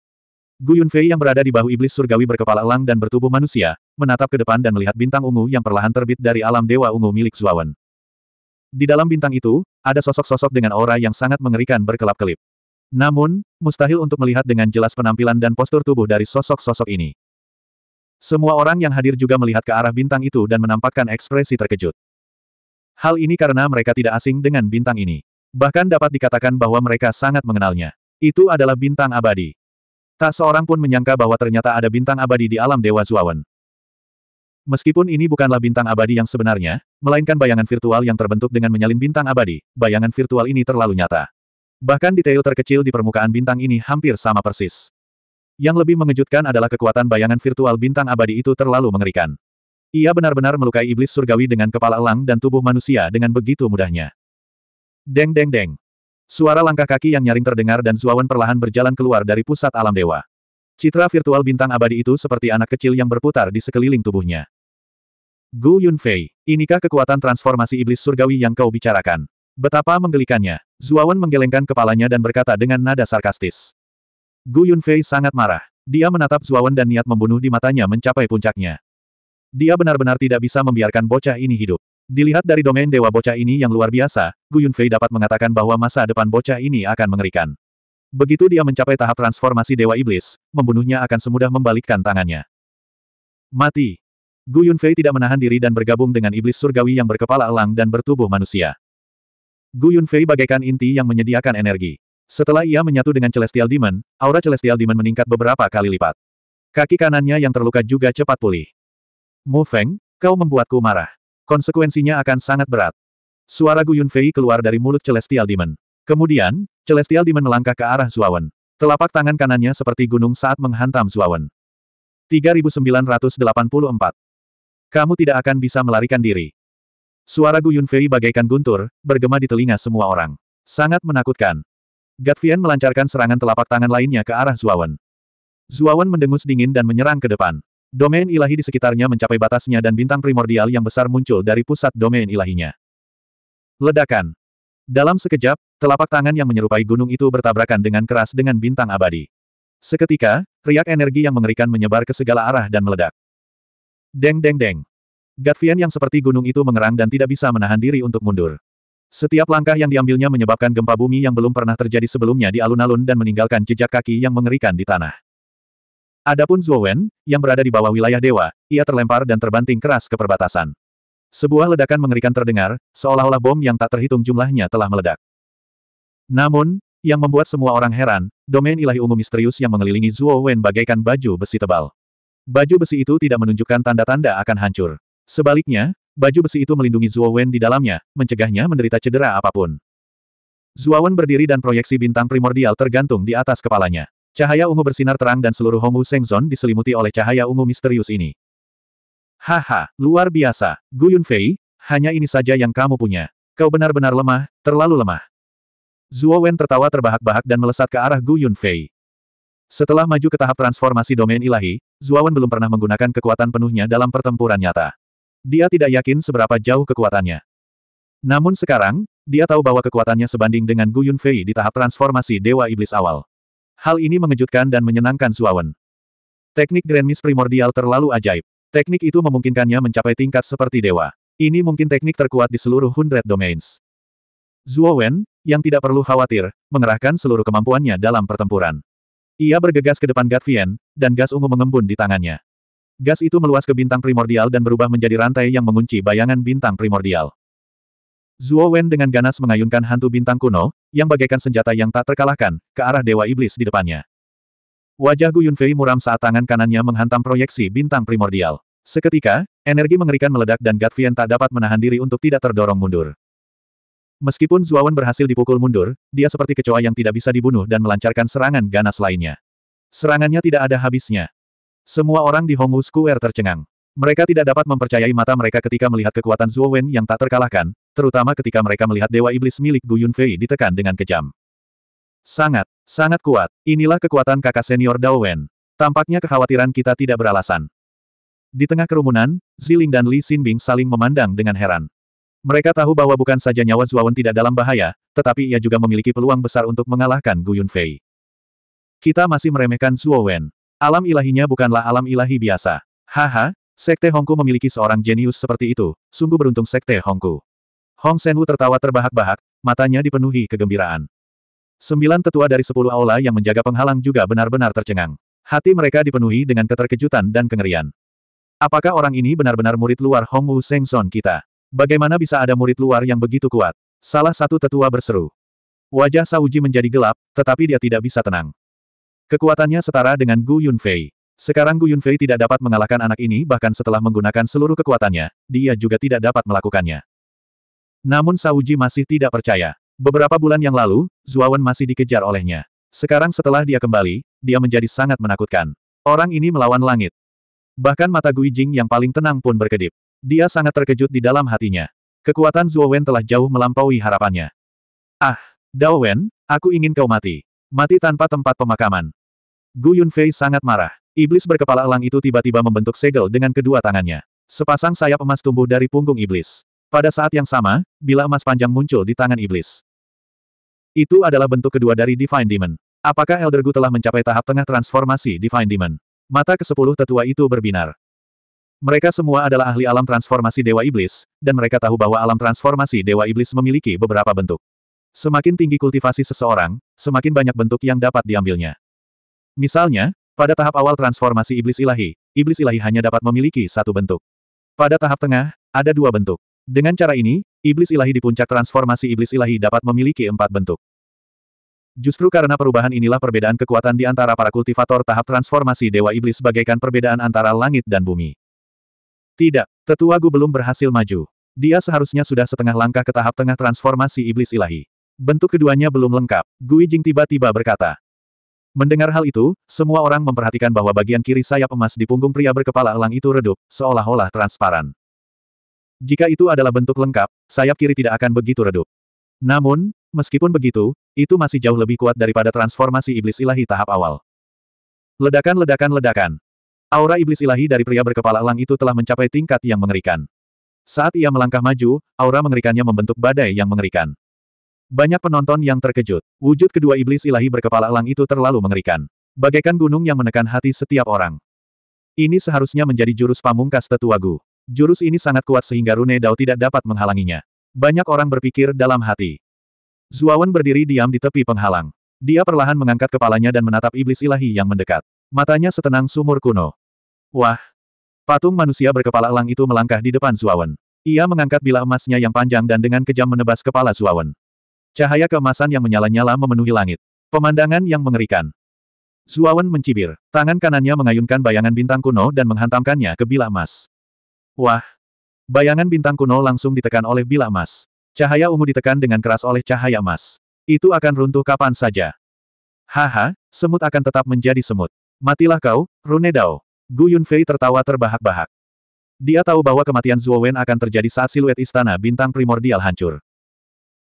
Gu Yunfei yang berada di bahu iblis surgawi berkepala elang dan bertubuh manusia, menatap ke depan dan melihat bintang ungu yang perlahan terbit dari alam dewa ungu milik Zuawan. Di dalam bintang itu, ada sosok-sosok dengan aura yang sangat mengerikan berkelap-kelip. Namun, mustahil untuk melihat dengan jelas penampilan dan postur tubuh dari sosok-sosok ini. Semua orang yang hadir juga melihat ke arah bintang itu dan menampakkan ekspresi terkejut. Hal ini karena mereka tidak asing dengan bintang ini. Bahkan dapat dikatakan bahwa mereka sangat mengenalnya. Itu adalah bintang abadi. Tak seorang pun menyangka bahwa ternyata ada bintang abadi di alam Dewa Zuawan. Meskipun ini bukanlah bintang abadi yang sebenarnya, melainkan bayangan virtual yang terbentuk dengan menyalin bintang abadi, bayangan virtual ini terlalu nyata. Bahkan detail terkecil di permukaan bintang ini hampir sama persis. Yang lebih mengejutkan adalah kekuatan bayangan virtual bintang abadi itu terlalu mengerikan. Ia benar-benar melukai iblis surgawi dengan kepala elang dan tubuh manusia dengan begitu mudahnya. Deng deng deng. Suara langkah kaki yang nyaring terdengar dan Zuawan perlahan berjalan keluar dari pusat alam dewa. Citra virtual bintang abadi itu seperti anak kecil yang berputar di sekeliling tubuhnya. Gu Yunfei, inikah kekuatan transformasi iblis surgawi yang kau bicarakan? Betapa menggelikannya. Zuawan menggelengkan kepalanya dan berkata dengan nada sarkastis. Gu Yunfei sangat marah. Dia menatap Zuawan dan niat membunuh di matanya mencapai puncaknya. Dia benar-benar tidak bisa membiarkan bocah ini hidup. Dilihat dari domain dewa bocah ini yang luar biasa, Gu Yunfei dapat mengatakan bahwa masa depan bocah ini akan mengerikan. Begitu dia mencapai tahap transformasi dewa iblis, membunuhnya akan semudah membalikkan tangannya. Mati. Gu Yunfei tidak menahan diri dan bergabung dengan iblis surgawi yang berkepala elang dan bertubuh manusia. Gu Yunfei bagaikan inti yang menyediakan energi. Setelah ia menyatu dengan Celestial Demon, aura Celestial Demon meningkat beberapa kali lipat. Kaki kanannya yang terluka juga cepat pulih. Mu Feng, kau membuatku marah. Konsekuensinya akan sangat berat. Suara Gu Yunfei keluar dari mulut Celestial Demon. Kemudian, Celestial Demon melangkah ke arah Zuawan. Telapak tangan kanannya seperti gunung saat menghantam Zuawan. 3984. Kamu tidak akan bisa melarikan diri. Suara Gu Yunfei bagaikan guntur, bergema di telinga semua orang. Sangat menakutkan. Gatvian melancarkan serangan telapak tangan lainnya ke arah Zuawan. Zuawan mendengus dingin dan menyerang ke depan. Domain ilahi di sekitarnya mencapai batasnya dan bintang primordial yang besar muncul dari pusat domain ilahinya. Ledakan. Dalam sekejap, telapak tangan yang menyerupai gunung itu bertabrakan dengan keras dengan bintang abadi. Seketika, riak energi yang mengerikan menyebar ke segala arah dan meledak. Deng deng deng. Gatvian yang seperti gunung itu mengerang dan tidak bisa menahan diri untuk mundur. Setiap langkah yang diambilnya menyebabkan gempa bumi yang belum pernah terjadi sebelumnya di alun-alun dan meninggalkan jejak kaki yang mengerikan di tanah. Adapun Zhuo Wen, yang berada di bawah wilayah dewa, ia terlempar dan terbanting keras ke perbatasan. Sebuah ledakan mengerikan terdengar, seolah-olah bom yang tak terhitung jumlahnya telah meledak. Namun, yang membuat semua orang heran, domain ilahi umum misterius yang mengelilingi Zhuo Wen bagaikan baju besi tebal. Baju besi itu tidak menunjukkan tanda-tanda akan hancur. Sebaliknya, baju besi itu melindungi Zuo Wen di dalamnya, mencegahnya menderita cedera apapun. Zuo Wen berdiri dan proyeksi bintang primordial tergantung di atas kepalanya. Cahaya ungu bersinar terang dan seluruh Hongwu Sengzon diselimuti oleh cahaya ungu misterius ini. Haha, luar biasa. Gu Yunfei, hanya ini saja yang kamu punya. Kau benar-benar lemah, terlalu lemah. Zuo Wen tertawa terbahak-bahak dan melesat ke arah Gu Yunfei. Setelah maju ke tahap transformasi domain ilahi, Wen belum pernah menggunakan kekuatan penuhnya dalam pertempuran nyata. Dia tidak yakin seberapa jauh kekuatannya. Namun sekarang, dia tahu bahwa kekuatannya sebanding dengan Gu Yunfei di tahap transformasi Dewa Iblis awal. Hal ini mengejutkan dan menyenangkan Suawen. Teknik Grand Miss primordial terlalu ajaib. Teknik itu memungkinkannya mencapai tingkat seperti dewa. Ini mungkin teknik terkuat di seluruh Hundred Domains. Zhuo Wen, yang tidak perlu khawatir, mengerahkan seluruh kemampuannya dalam pertempuran. Ia bergegas ke depan Gatvian, dan gas ungu mengembun di tangannya. Gas itu meluas ke bintang primordial dan berubah menjadi rantai yang mengunci bayangan bintang primordial. Zuo Wen dengan ganas mengayunkan hantu bintang kuno, yang bagaikan senjata yang tak terkalahkan, ke arah Dewa Iblis di depannya. Wajah Gu Yunfei muram saat tangan kanannya menghantam proyeksi bintang primordial. Seketika, energi mengerikan meledak dan Gatvian tak dapat menahan diri untuk tidak terdorong mundur. Meskipun Wen berhasil dipukul mundur, dia seperti kecoa yang tidak bisa dibunuh dan melancarkan serangan ganas lainnya. Serangannya tidak ada habisnya. Semua orang di Hongwu Square tercengang. Mereka tidak dapat mempercayai mata mereka ketika melihat kekuatan Zhuo Wen yang tak terkalahkan, terutama ketika mereka melihat Dewa Iblis milik Gu Yunfei ditekan dengan kejam. Sangat, sangat kuat. Inilah kekuatan kakak senior Dao Wen. Tampaknya kekhawatiran kita tidak beralasan. Di tengah kerumunan, Ziling dan Li Xinbing saling memandang dengan heran. Mereka tahu bahwa bukan saja nyawa Zhuo Wen tidak dalam bahaya, tetapi ia juga memiliki peluang besar untuk mengalahkan Gu Yunfei. Kita masih meremehkan Zhuo Wen. Alam ilahinya bukanlah alam ilahi biasa. Haha, Sekte Hongku memiliki seorang jenius seperti itu, sungguh beruntung Sekte Hongku. Hong Senwu tertawa terbahak-bahak, matanya dipenuhi kegembiraan. Sembilan tetua dari sepuluh aula yang menjaga penghalang juga benar-benar tercengang. Hati mereka dipenuhi dengan keterkejutan dan kengerian. Apakah orang ini benar-benar murid luar Hong Wu Seng Son kita? Bagaimana bisa ada murid luar yang begitu kuat? Salah satu tetua berseru. Wajah Sauji menjadi gelap, tetapi dia tidak bisa tenang. Kekuatannya setara dengan Gu Yunfei. Sekarang Gu Yunfei tidak dapat mengalahkan anak ini bahkan setelah menggunakan seluruh kekuatannya, dia juga tidak dapat melakukannya. Namun Sauji masih tidak percaya. Beberapa bulan yang lalu, Zuawan masih dikejar olehnya. Sekarang setelah dia kembali, dia menjadi sangat menakutkan. Orang ini melawan langit. Bahkan mata Gui Jing yang paling tenang pun berkedip. Dia sangat terkejut di dalam hatinya. Kekuatan Wen telah jauh melampaui harapannya. Ah, Dao Wen, aku ingin kau mati. Mati tanpa tempat pemakaman. Gu Yunfei sangat marah. Iblis berkepala elang itu tiba-tiba membentuk segel dengan kedua tangannya. Sepasang sayap emas tumbuh dari punggung iblis. Pada saat yang sama, bila emas panjang muncul di tangan iblis. Itu adalah bentuk kedua dari Divine Demon. Apakah Elder Gu telah mencapai tahap tengah transformasi Divine Demon? Mata ke kesepuluh tetua itu berbinar. Mereka semua adalah ahli alam transformasi Dewa Iblis, dan mereka tahu bahwa alam transformasi Dewa Iblis memiliki beberapa bentuk. Semakin tinggi kultivasi seseorang, semakin banyak bentuk yang dapat diambilnya. Misalnya, pada tahap awal transformasi iblis ilahi, iblis ilahi hanya dapat memiliki satu bentuk. Pada tahap tengah, ada dua bentuk. Dengan cara ini, iblis ilahi di puncak transformasi iblis ilahi dapat memiliki empat bentuk. Justru karena perubahan inilah perbedaan kekuatan di antara para kultivator tahap transformasi Dewa Iblis bagaikan perbedaan antara langit dan bumi. Tidak, tetua Gu belum berhasil maju. Dia seharusnya sudah setengah langkah ke tahap tengah transformasi Iblis Ilahi. Bentuk keduanya belum lengkap, Gui Jing tiba-tiba berkata. Mendengar hal itu, semua orang memperhatikan bahwa bagian kiri sayap emas di punggung pria berkepala elang itu redup, seolah-olah transparan. Jika itu adalah bentuk lengkap, sayap kiri tidak akan begitu redup. Namun, meskipun begitu, itu masih jauh lebih kuat daripada transformasi iblis ilahi tahap awal. Ledakan-ledakan-ledakan. Aura iblis ilahi dari pria berkepala elang itu telah mencapai tingkat yang mengerikan. Saat ia melangkah maju, aura mengerikannya membentuk badai yang mengerikan. Banyak penonton yang terkejut. Wujud kedua iblis ilahi berkepala elang itu terlalu mengerikan. Bagaikan gunung yang menekan hati setiap orang. Ini seharusnya menjadi jurus pamungkas tetuagu. Jurus ini sangat kuat sehingga Rune Dao tidak dapat menghalanginya. Banyak orang berpikir dalam hati. Zuawan berdiri diam di tepi penghalang. Dia perlahan mengangkat kepalanya dan menatap iblis ilahi yang mendekat. Matanya setenang sumur kuno. Wah! Patung manusia berkepala elang itu melangkah di depan Zuawan. Ia mengangkat bilah emasnya yang panjang dan dengan kejam menebas kepala Zuawan. Cahaya keemasan yang menyala-nyala memenuhi langit. Pemandangan yang mengerikan. Zuawan mencibir. Tangan kanannya mengayunkan bayangan bintang kuno dan menghantamkannya ke bilah emas. Wah! Bayangan bintang kuno langsung ditekan oleh bilah emas. Cahaya ungu ditekan dengan keras oleh cahaya emas. Itu akan runtuh kapan saja. Haha, semut akan tetap menjadi semut. Matilah kau, Runedao. Gu Yunfei tertawa terbahak-bahak. Dia tahu bahwa kematian Zuowen akan terjadi saat siluet istana bintang primordial hancur.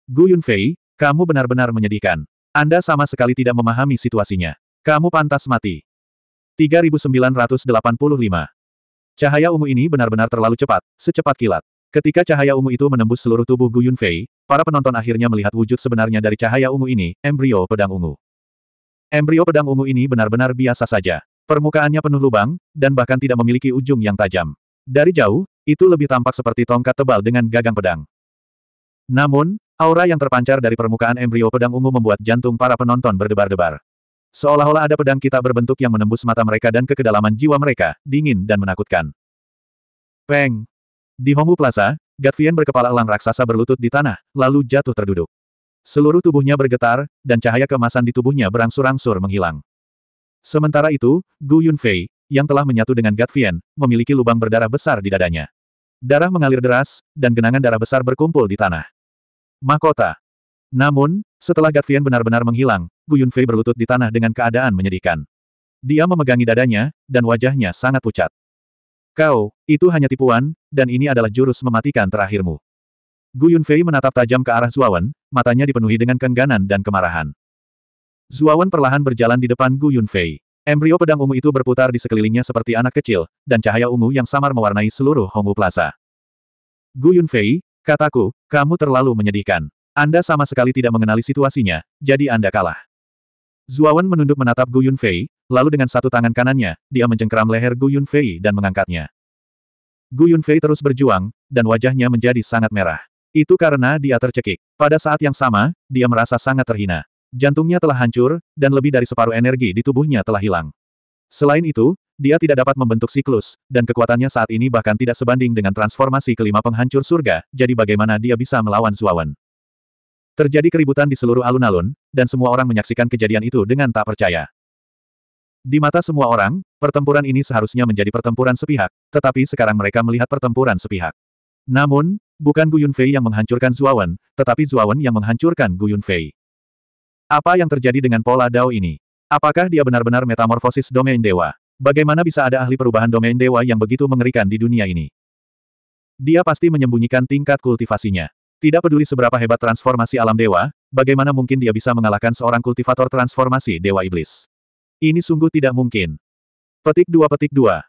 Gu Yunfei, kamu benar-benar menyedihkan. Anda sama sekali tidak memahami situasinya. Kamu pantas mati. 3985. Cahaya ungu ini benar-benar terlalu cepat, secepat kilat. Ketika cahaya ungu itu menembus seluruh tubuh Gu Yunfei, para penonton akhirnya melihat wujud sebenarnya dari cahaya ungu ini, embrio pedang ungu. Embrio pedang ungu ini benar-benar biasa saja. Permukaannya penuh lubang, dan bahkan tidak memiliki ujung yang tajam. Dari jauh, itu lebih tampak seperti tongkat tebal dengan gagang pedang. Namun, Aura yang terpancar dari permukaan embrio pedang ungu membuat jantung para penonton berdebar-debar. Seolah-olah ada pedang kita berbentuk yang menembus mata mereka dan ke kedalaman jiwa mereka, dingin dan menakutkan. Peng! Di Hongwu Plaza, Gatvian berkepala elang raksasa berlutut di tanah, lalu jatuh terduduk. Seluruh tubuhnya bergetar, dan cahaya kemasan di tubuhnya berangsur-angsur menghilang. Sementara itu, Gu Yunfei, yang telah menyatu dengan Gatvian, memiliki lubang berdarah besar di dadanya. Darah mengalir deras, dan genangan darah besar berkumpul di tanah mahkota. Namun, setelah Gatvian benar-benar menghilang, Gu Yunfei berlutut di tanah dengan keadaan menyedihkan. Dia memegangi dadanya, dan wajahnya sangat pucat. Kau, itu hanya tipuan, dan ini adalah jurus mematikan terakhirmu. Gu Yunfei menatap tajam ke arah Zuawan, matanya dipenuhi dengan kengganan dan kemarahan. Zuawan perlahan berjalan di depan Gu Yunfei. Embrio pedang ungu itu berputar di sekelilingnya seperti anak kecil, dan cahaya ungu yang samar mewarnai seluruh Hongwu Plaza. Gu Yunfei, Kataku, kamu terlalu menyedihkan. Anda sama sekali tidak mengenali situasinya, jadi Anda kalah. Zuawan menunduk menatap Gu Yunfei, lalu dengan satu tangan kanannya, dia mencengkeram leher Gu Yunfei dan mengangkatnya. Gu Yunfei terus berjuang, dan wajahnya menjadi sangat merah. Itu karena dia tercekik. Pada saat yang sama, dia merasa sangat terhina. Jantungnya telah hancur, dan lebih dari separuh energi di tubuhnya telah hilang. Selain itu, dia tidak dapat membentuk siklus, dan kekuatannya saat ini bahkan tidak sebanding dengan transformasi kelima penghancur surga, jadi bagaimana dia bisa melawan Zuawan. Terjadi keributan di seluruh alun-alun, dan semua orang menyaksikan kejadian itu dengan tak percaya. Di mata semua orang, pertempuran ini seharusnya menjadi pertempuran sepihak, tetapi sekarang mereka melihat pertempuran sepihak. Namun, bukan Gu Yunfei yang menghancurkan Zuawan, tetapi Zuawan yang menghancurkan Gu Yunfei. Apa yang terjadi dengan pola Dao ini? Apakah dia benar-benar metamorfosis domain dewa? Bagaimana bisa ada ahli perubahan domain dewa yang begitu mengerikan di dunia ini? Dia pasti menyembunyikan tingkat kultivasinya. Tidak peduli seberapa hebat transformasi alam dewa, bagaimana mungkin dia bisa mengalahkan seorang kultivator transformasi dewa iblis? Ini sungguh tidak mungkin. Petik dua petik dua.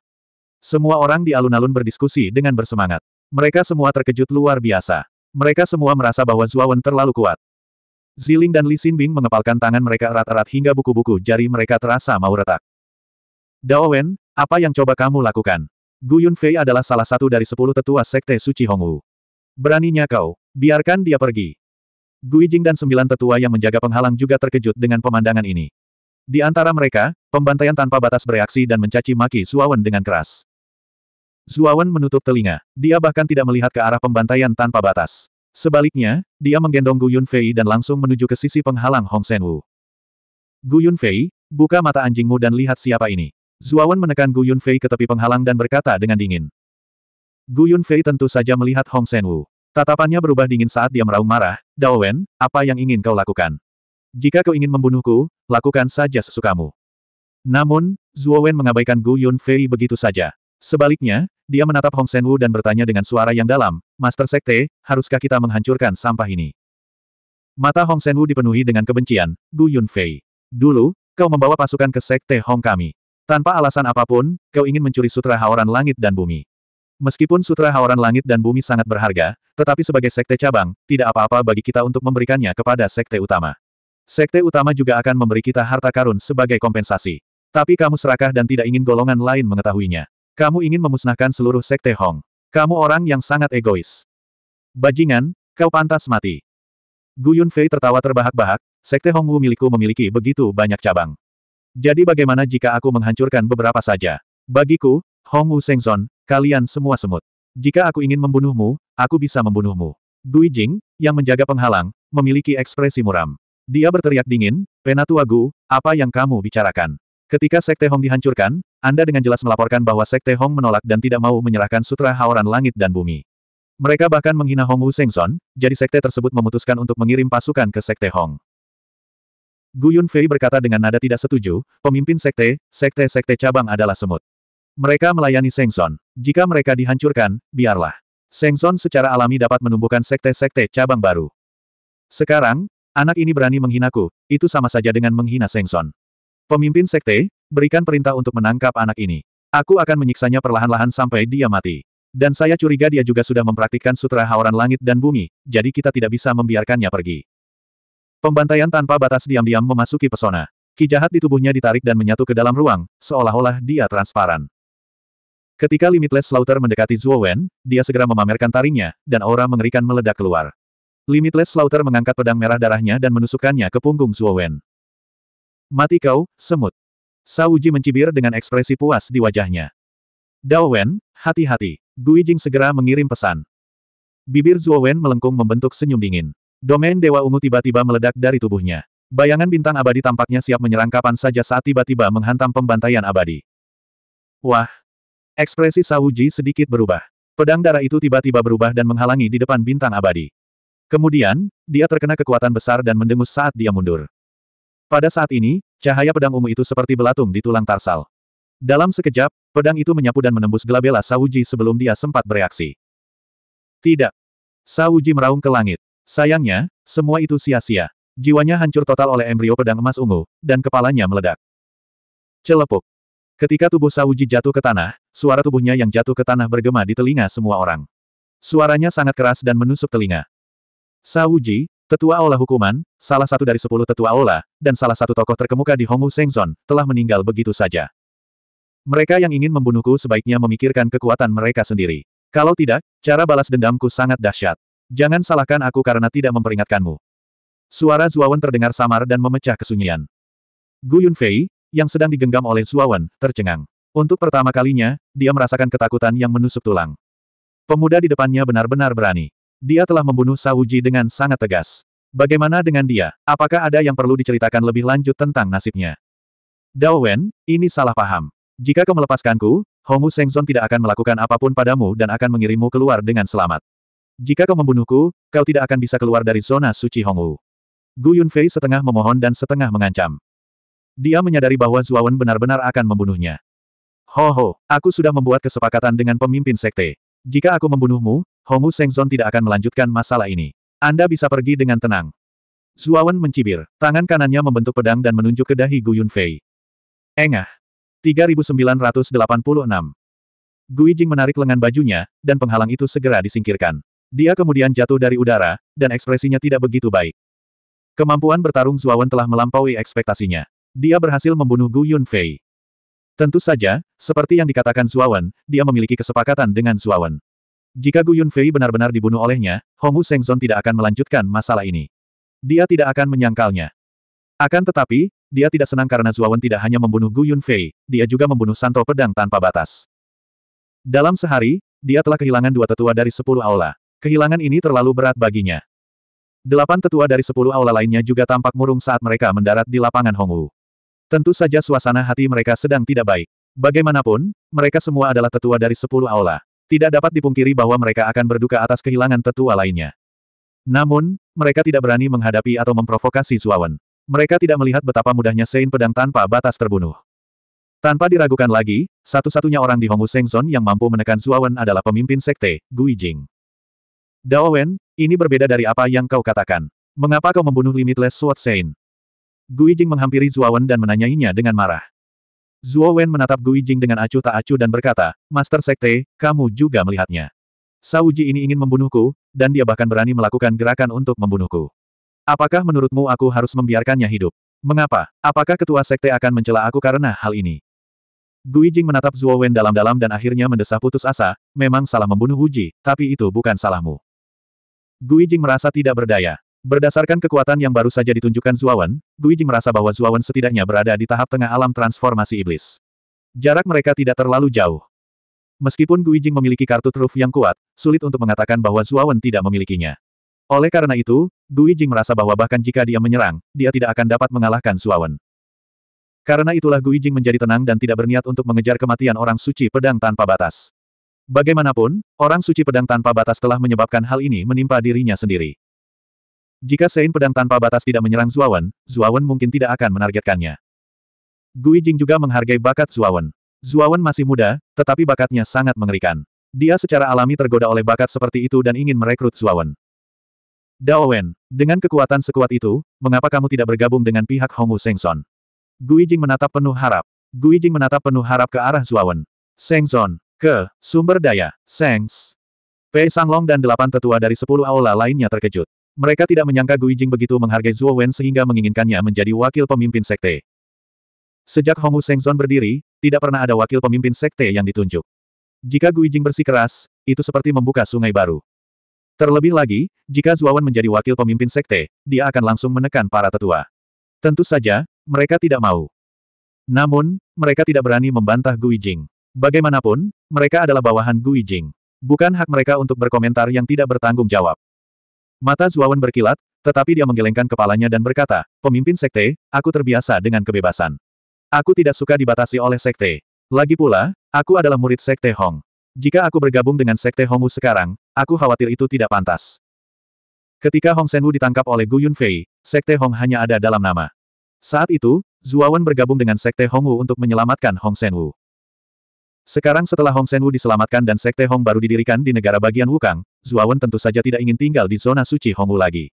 Semua orang di alun-alun berdiskusi dengan bersemangat. Mereka semua terkejut luar biasa. Mereka semua merasa bahwa Zuawan terlalu kuat. Ziling dan Li Xinbing mengepalkan tangan mereka erat-erat hingga buku-buku jari mereka terasa mau retak. Dao Wen, apa yang coba kamu lakukan? Gu Yunfei adalah salah satu dari sepuluh tetua sekte suci Hongwu. Beraninya kau, biarkan dia pergi. Gui Jing dan sembilan tetua yang menjaga penghalang juga terkejut dengan pemandangan ini. Di antara mereka, pembantaian tanpa batas bereaksi dan mencaci maki Zuawan dengan keras. Zuawan menutup telinga. Dia bahkan tidak melihat ke arah pembantaian tanpa batas. Sebaliknya, dia menggendong Gu Yunfei dan langsung menuju ke sisi penghalang Hong Senwu. Gu Yunfei, buka mata anjingmu dan lihat siapa ini. Zuawan menekan Gu Yunfei ke tepi penghalang dan berkata dengan dingin. Gu Yunfei tentu saja melihat Hong Senwu. Tatapannya berubah dingin saat dia meraung marah, Dao Wen, apa yang ingin kau lakukan? Jika kau ingin membunuhku, lakukan saja sesukamu. Namun, Zuo mengabaikan Gu Yunfei begitu saja. Sebaliknya, dia menatap Hong Senwu dan bertanya dengan suara yang dalam, Master Sekte, haruskah kita menghancurkan sampah ini? Mata Hong Senwu dipenuhi dengan kebencian, Gu Yunfei. Dulu, kau membawa pasukan ke Sekte Hong kami. Tanpa alasan apapun, kau ingin mencuri sutra haoran langit dan bumi. Meskipun sutra haoran langit dan bumi sangat berharga, tetapi sebagai sekte cabang, tidak apa-apa bagi kita untuk memberikannya kepada sekte utama. Sekte utama juga akan memberi kita harta karun sebagai kompensasi. Tapi kamu serakah dan tidak ingin golongan lain mengetahuinya. Kamu ingin memusnahkan seluruh sekte Hong. Kamu orang yang sangat egois. Bajingan, kau pantas mati. Gu Yunfei tertawa terbahak-bahak, sekte Hong Wu milikku memiliki begitu banyak cabang. Jadi bagaimana jika aku menghancurkan beberapa saja? Bagiku, Hong Wu Sengzon, kalian semua semut. Jika aku ingin membunuhmu, aku bisa membunuhmu. Gui Jing, yang menjaga penghalang, memiliki ekspresi muram. Dia berteriak dingin, Penatua Gu, apa yang kamu bicarakan? Ketika Sekte Hong dihancurkan, Anda dengan jelas melaporkan bahwa Sekte Hong menolak dan tidak mau menyerahkan Sutra Haoran Langit dan Bumi. Mereka bahkan menghina Hong Wu Sengson, jadi Sekte tersebut memutuskan untuk mengirim pasukan ke Sekte Hong. Guyun Fei berkata dengan nada tidak setuju, pemimpin sekte, sekte-sekte cabang adalah semut. Mereka melayani Sengson. Jika mereka dihancurkan, biarlah. Sengson secara alami dapat menumbuhkan sekte-sekte cabang baru. Sekarang, anak ini berani menghinaku, itu sama saja dengan menghina Sengson. Pemimpin sekte, berikan perintah untuk menangkap anak ini. Aku akan menyiksanya perlahan-lahan sampai dia mati. Dan saya curiga dia juga sudah mempraktikkan sutra hawaran langit dan bumi, jadi kita tidak bisa membiarkannya pergi. Pembantaian tanpa batas diam-diam memasuki pesona. Ki jahat di tubuhnya ditarik dan menyatu ke dalam ruang, seolah-olah dia transparan. Ketika Limitless Slaughter mendekati Zhuo Wen, dia segera memamerkan taringnya, dan aura mengerikan meledak keluar. Limitless Slaughter mengangkat pedang merah darahnya dan menusukkannya ke punggung Zhuo Wen. Mati kau, semut. Sauji mencibir dengan ekspresi puas di wajahnya. Dao Wen, hati-hati. Gui Jing segera mengirim pesan. Bibir Zhuo Wen melengkung membentuk senyum dingin. Domain Dewa Ungu tiba-tiba meledak dari tubuhnya. Bayangan bintang abadi tampaknya siap menyerang kapan saja saat tiba-tiba menghantam pembantaian abadi. Wah! Ekspresi Sawuji sedikit berubah. Pedang darah itu tiba-tiba berubah dan menghalangi di depan bintang abadi. Kemudian, dia terkena kekuatan besar dan mendengus saat dia mundur. Pada saat ini, cahaya pedang ungu itu seperti belatung di tulang tarsal. Dalam sekejap, pedang itu menyapu dan menembus gelabela Sawuji sebelum dia sempat bereaksi. Tidak. Sawuji meraung ke langit. Sayangnya, semua itu sia-sia. Jiwanya hancur total oleh embrio pedang emas ungu, dan kepalanya meledak. Celepuk. Ketika tubuh Sauji jatuh ke tanah, suara tubuhnya yang jatuh ke tanah bergema di telinga semua orang. Suaranya sangat keras dan menusuk telinga. Sauji, tetua aula hukuman, salah satu dari sepuluh tetua aula, dan salah satu tokoh terkemuka di Hongwu Sengzon, telah meninggal begitu saja. Mereka yang ingin membunuhku sebaiknya memikirkan kekuatan mereka sendiri. Kalau tidak, cara balas dendamku sangat dahsyat. Jangan salahkan aku karena tidak memperingatkanmu. Suara Zuawan terdengar samar dan memecah kesunyian. Gu Yunfei, yang sedang digenggam oleh Zuawan, tercengang. Untuk pertama kalinya, dia merasakan ketakutan yang menusuk tulang. Pemuda di depannya benar-benar berani. Dia telah membunuh Sauji dengan sangat tegas. Bagaimana dengan dia? Apakah ada yang perlu diceritakan lebih lanjut tentang nasibnya? Dao Wen, ini salah paham. Jika kau melepaskanku, Hongu Sengzon tidak akan melakukan apapun padamu dan akan mengirimmu keluar dengan selamat. Jika kau membunuhku, kau tidak akan bisa keluar dari zona suci Hongwu. Gu Yunfei setengah memohon dan setengah mengancam. Dia menyadari bahwa Zuawan benar-benar akan membunuhnya. Ho ho, aku sudah membuat kesepakatan dengan pemimpin sekte. Jika aku membunuhmu, Hongwu Sengzon tidak akan melanjutkan masalah ini. Anda bisa pergi dengan tenang. Zuawan mencibir, tangan kanannya membentuk pedang dan menunjuk ke dahi Gu Yunfei. Engah. 3986. Gui Jing menarik lengan bajunya, dan penghalang itu segera disingkirkan. Dia kemudian jatuh dari udara, dan ekspresinya tidak begitu baik. Kemampuan bertarung Zuawan telah melampaui ekspektasinya. Dia berhasil membunuh Gu Yunfei. Tentu saja, seperti yang dikatakan Zuawan, dia memiliki kesepakatan dengan Zuawan. Jika Gu Yunfei benar-benar dibunuh olehnya, Wu Sengzon tidak akan melanjutkan masalah ini. Dia tidak akan menyangkalnya. Akan tetapi, dia tidak senang karena Zuawan tidak hanya membunuh Gu Yunfei, dia juga membunuh Santo Pedang tanpa batas. Dalam sehari, dia telah kehilangan dua tetua dari sepuluh aula. Kehilangan ini terlalu berat baginya. Delapan tetua dari sepuluh aula lainnya juga tampak murung saat mereka mendarat di lapangan Hongwu. Tentu saja suasana hati mereka sedang tidak baik. Bagaimanapun, mereka semua adalah tetua dari sepuluh aula. Tidak dapat dipungkiri bahwa mereka akan berduka atas kehilangan tetua lainnya. Namun, mereka tidak berani menghadapi atau memprovokasi Zuawan. Mereka tidak melihat betapa mudahnya Sein Pedang tanpa batas terbunuh. Tanpa diragukan lagi, satu-satunya orang di Hongwu Sengzon yang mampu menekan Zuawan adalah pemimpin sekte, Gui Jing. Wen, ini berbeda dari apa yang kau katakan. Mengapa kau membunuh Limitless Sword Saint? Gui Jing menghampiri Wen dan menanyainya dengan marah. Wen menatap Gui Jing dengan acuh tak acuh dan berkata, Master Sekte, kamu juga melihatnya. Sauji ini ingin membunuhku, dan dia bahkan berani melakukan gerakan untuk membunuhku. Apakah menurutmu aku harus membiarkannya hidup? Mengapa? Apakah ketua sekte akan mencela aku karena hal ini? Gui Jing menatap Zuo Wen dalam-dalam dan akhirnya mendesah putus asa, memang salah membunuh Huji, tapi itu bukan salahmu. Gui Jing merasa tidak berdaya. Berdasarkan kekuatan yang baru saja ditunjukkan Zuawan, Gui Jing merasa bahwa Zuawan setidaknya berada di tahap tengah alam transformasi iblis. Jarak mereka tidak terlalu jauh. Meskipun Gui Jing memiliki kartu truf yang kuat, sulit untuk mengatakan bahwa Zuawan tidak memilikinya. Oleh karena itu, Gui Jing merasa bahwa bahkan jika dia menyerang, dia tidak akan dapat mengalahkan Zuawan. Karena itulah Gui Jing menjadi tenang dan tidak berniat untuk mengejar kematian orang suci pedang tanpa batas. Bagaimanapun, orang suci pedang tanpa batas telah menyebabkan hal ini menimpa dirinya sendiri. Jika Sein pedang tanpa batas tidak menyerang Zuawan, Zuawan mungkin tidak akan menargetkannya. Gui Jing juga menghargai bakat Zuawan. Zuawan masih muda, tetapi bakatnya sangat mengerikan. Dia secara alami tergoda oleh bakat seperti itu dan ingin merekrut Zuawan. Daowen, dengan kekuatan sekuat itu, mengapa kamu tidak bergabung dengan pihak Hongwu Sengson? Gui Jing menatap penuh harap. Gui Jing menatap penuh harap ke arah Zuawan. Sengson, ke, sumber daya, Sengs. Pei Sanglong dan delapan tetua dari sepuluh aula lainnya terkejut. Mereka tidak menyangka Gui Jing begitu menghargai Zhuo Wen sehingga menginginkannya menjadi wakil pemimpin sekte. Sejak Hongwu Sengzon berdiri, tidak pernah ada wakil pemimpin sekte yang ditunjuk. Jika Gui Jing bersikeras, itu seperti membuka sungai baru. Terlebih lagi, jika Wen menjadi wakil pemimpin sekte, dia akan langsung menekan para tetua. Tentu saja, mereka tidak mau. Namun, mereka tidak berani membantah Gui Jing. Bagaimanapun, mereka adalah bawahan Gui Jing. Bukan hak mereka untuk berkomentar yang tidak bertanggung jawab. Mata Zuawan berkilat, tetapi dia menggelengkan kepalanya dan berkata, Pemimpin Sekte, aku terbiasa dengan kebebasan. Aku tidak suka dibatasi oleh Sekte. Lagi pula, aku adalah murid Sekte Hong. Jika aku bergabung dengan Sekte Hongwu sekarang, aku khawatir itu tidak pantas. Ketika Hong Senwu ditangkap oleh Gu Yunfei, Sekte Hong hanya ada dalam nama. Saat itu, Zuawan bergabung dengan Sekte Hongwu untuk menyelamatkan Hong Senwu. Sekarang setelah Hong Senwu diselamatkan dan Sekte Hong baru didirikan di negara bagian Wukang, Zuawan tentu saja tidak ingin tinggal di zona suci Hongwu lagi.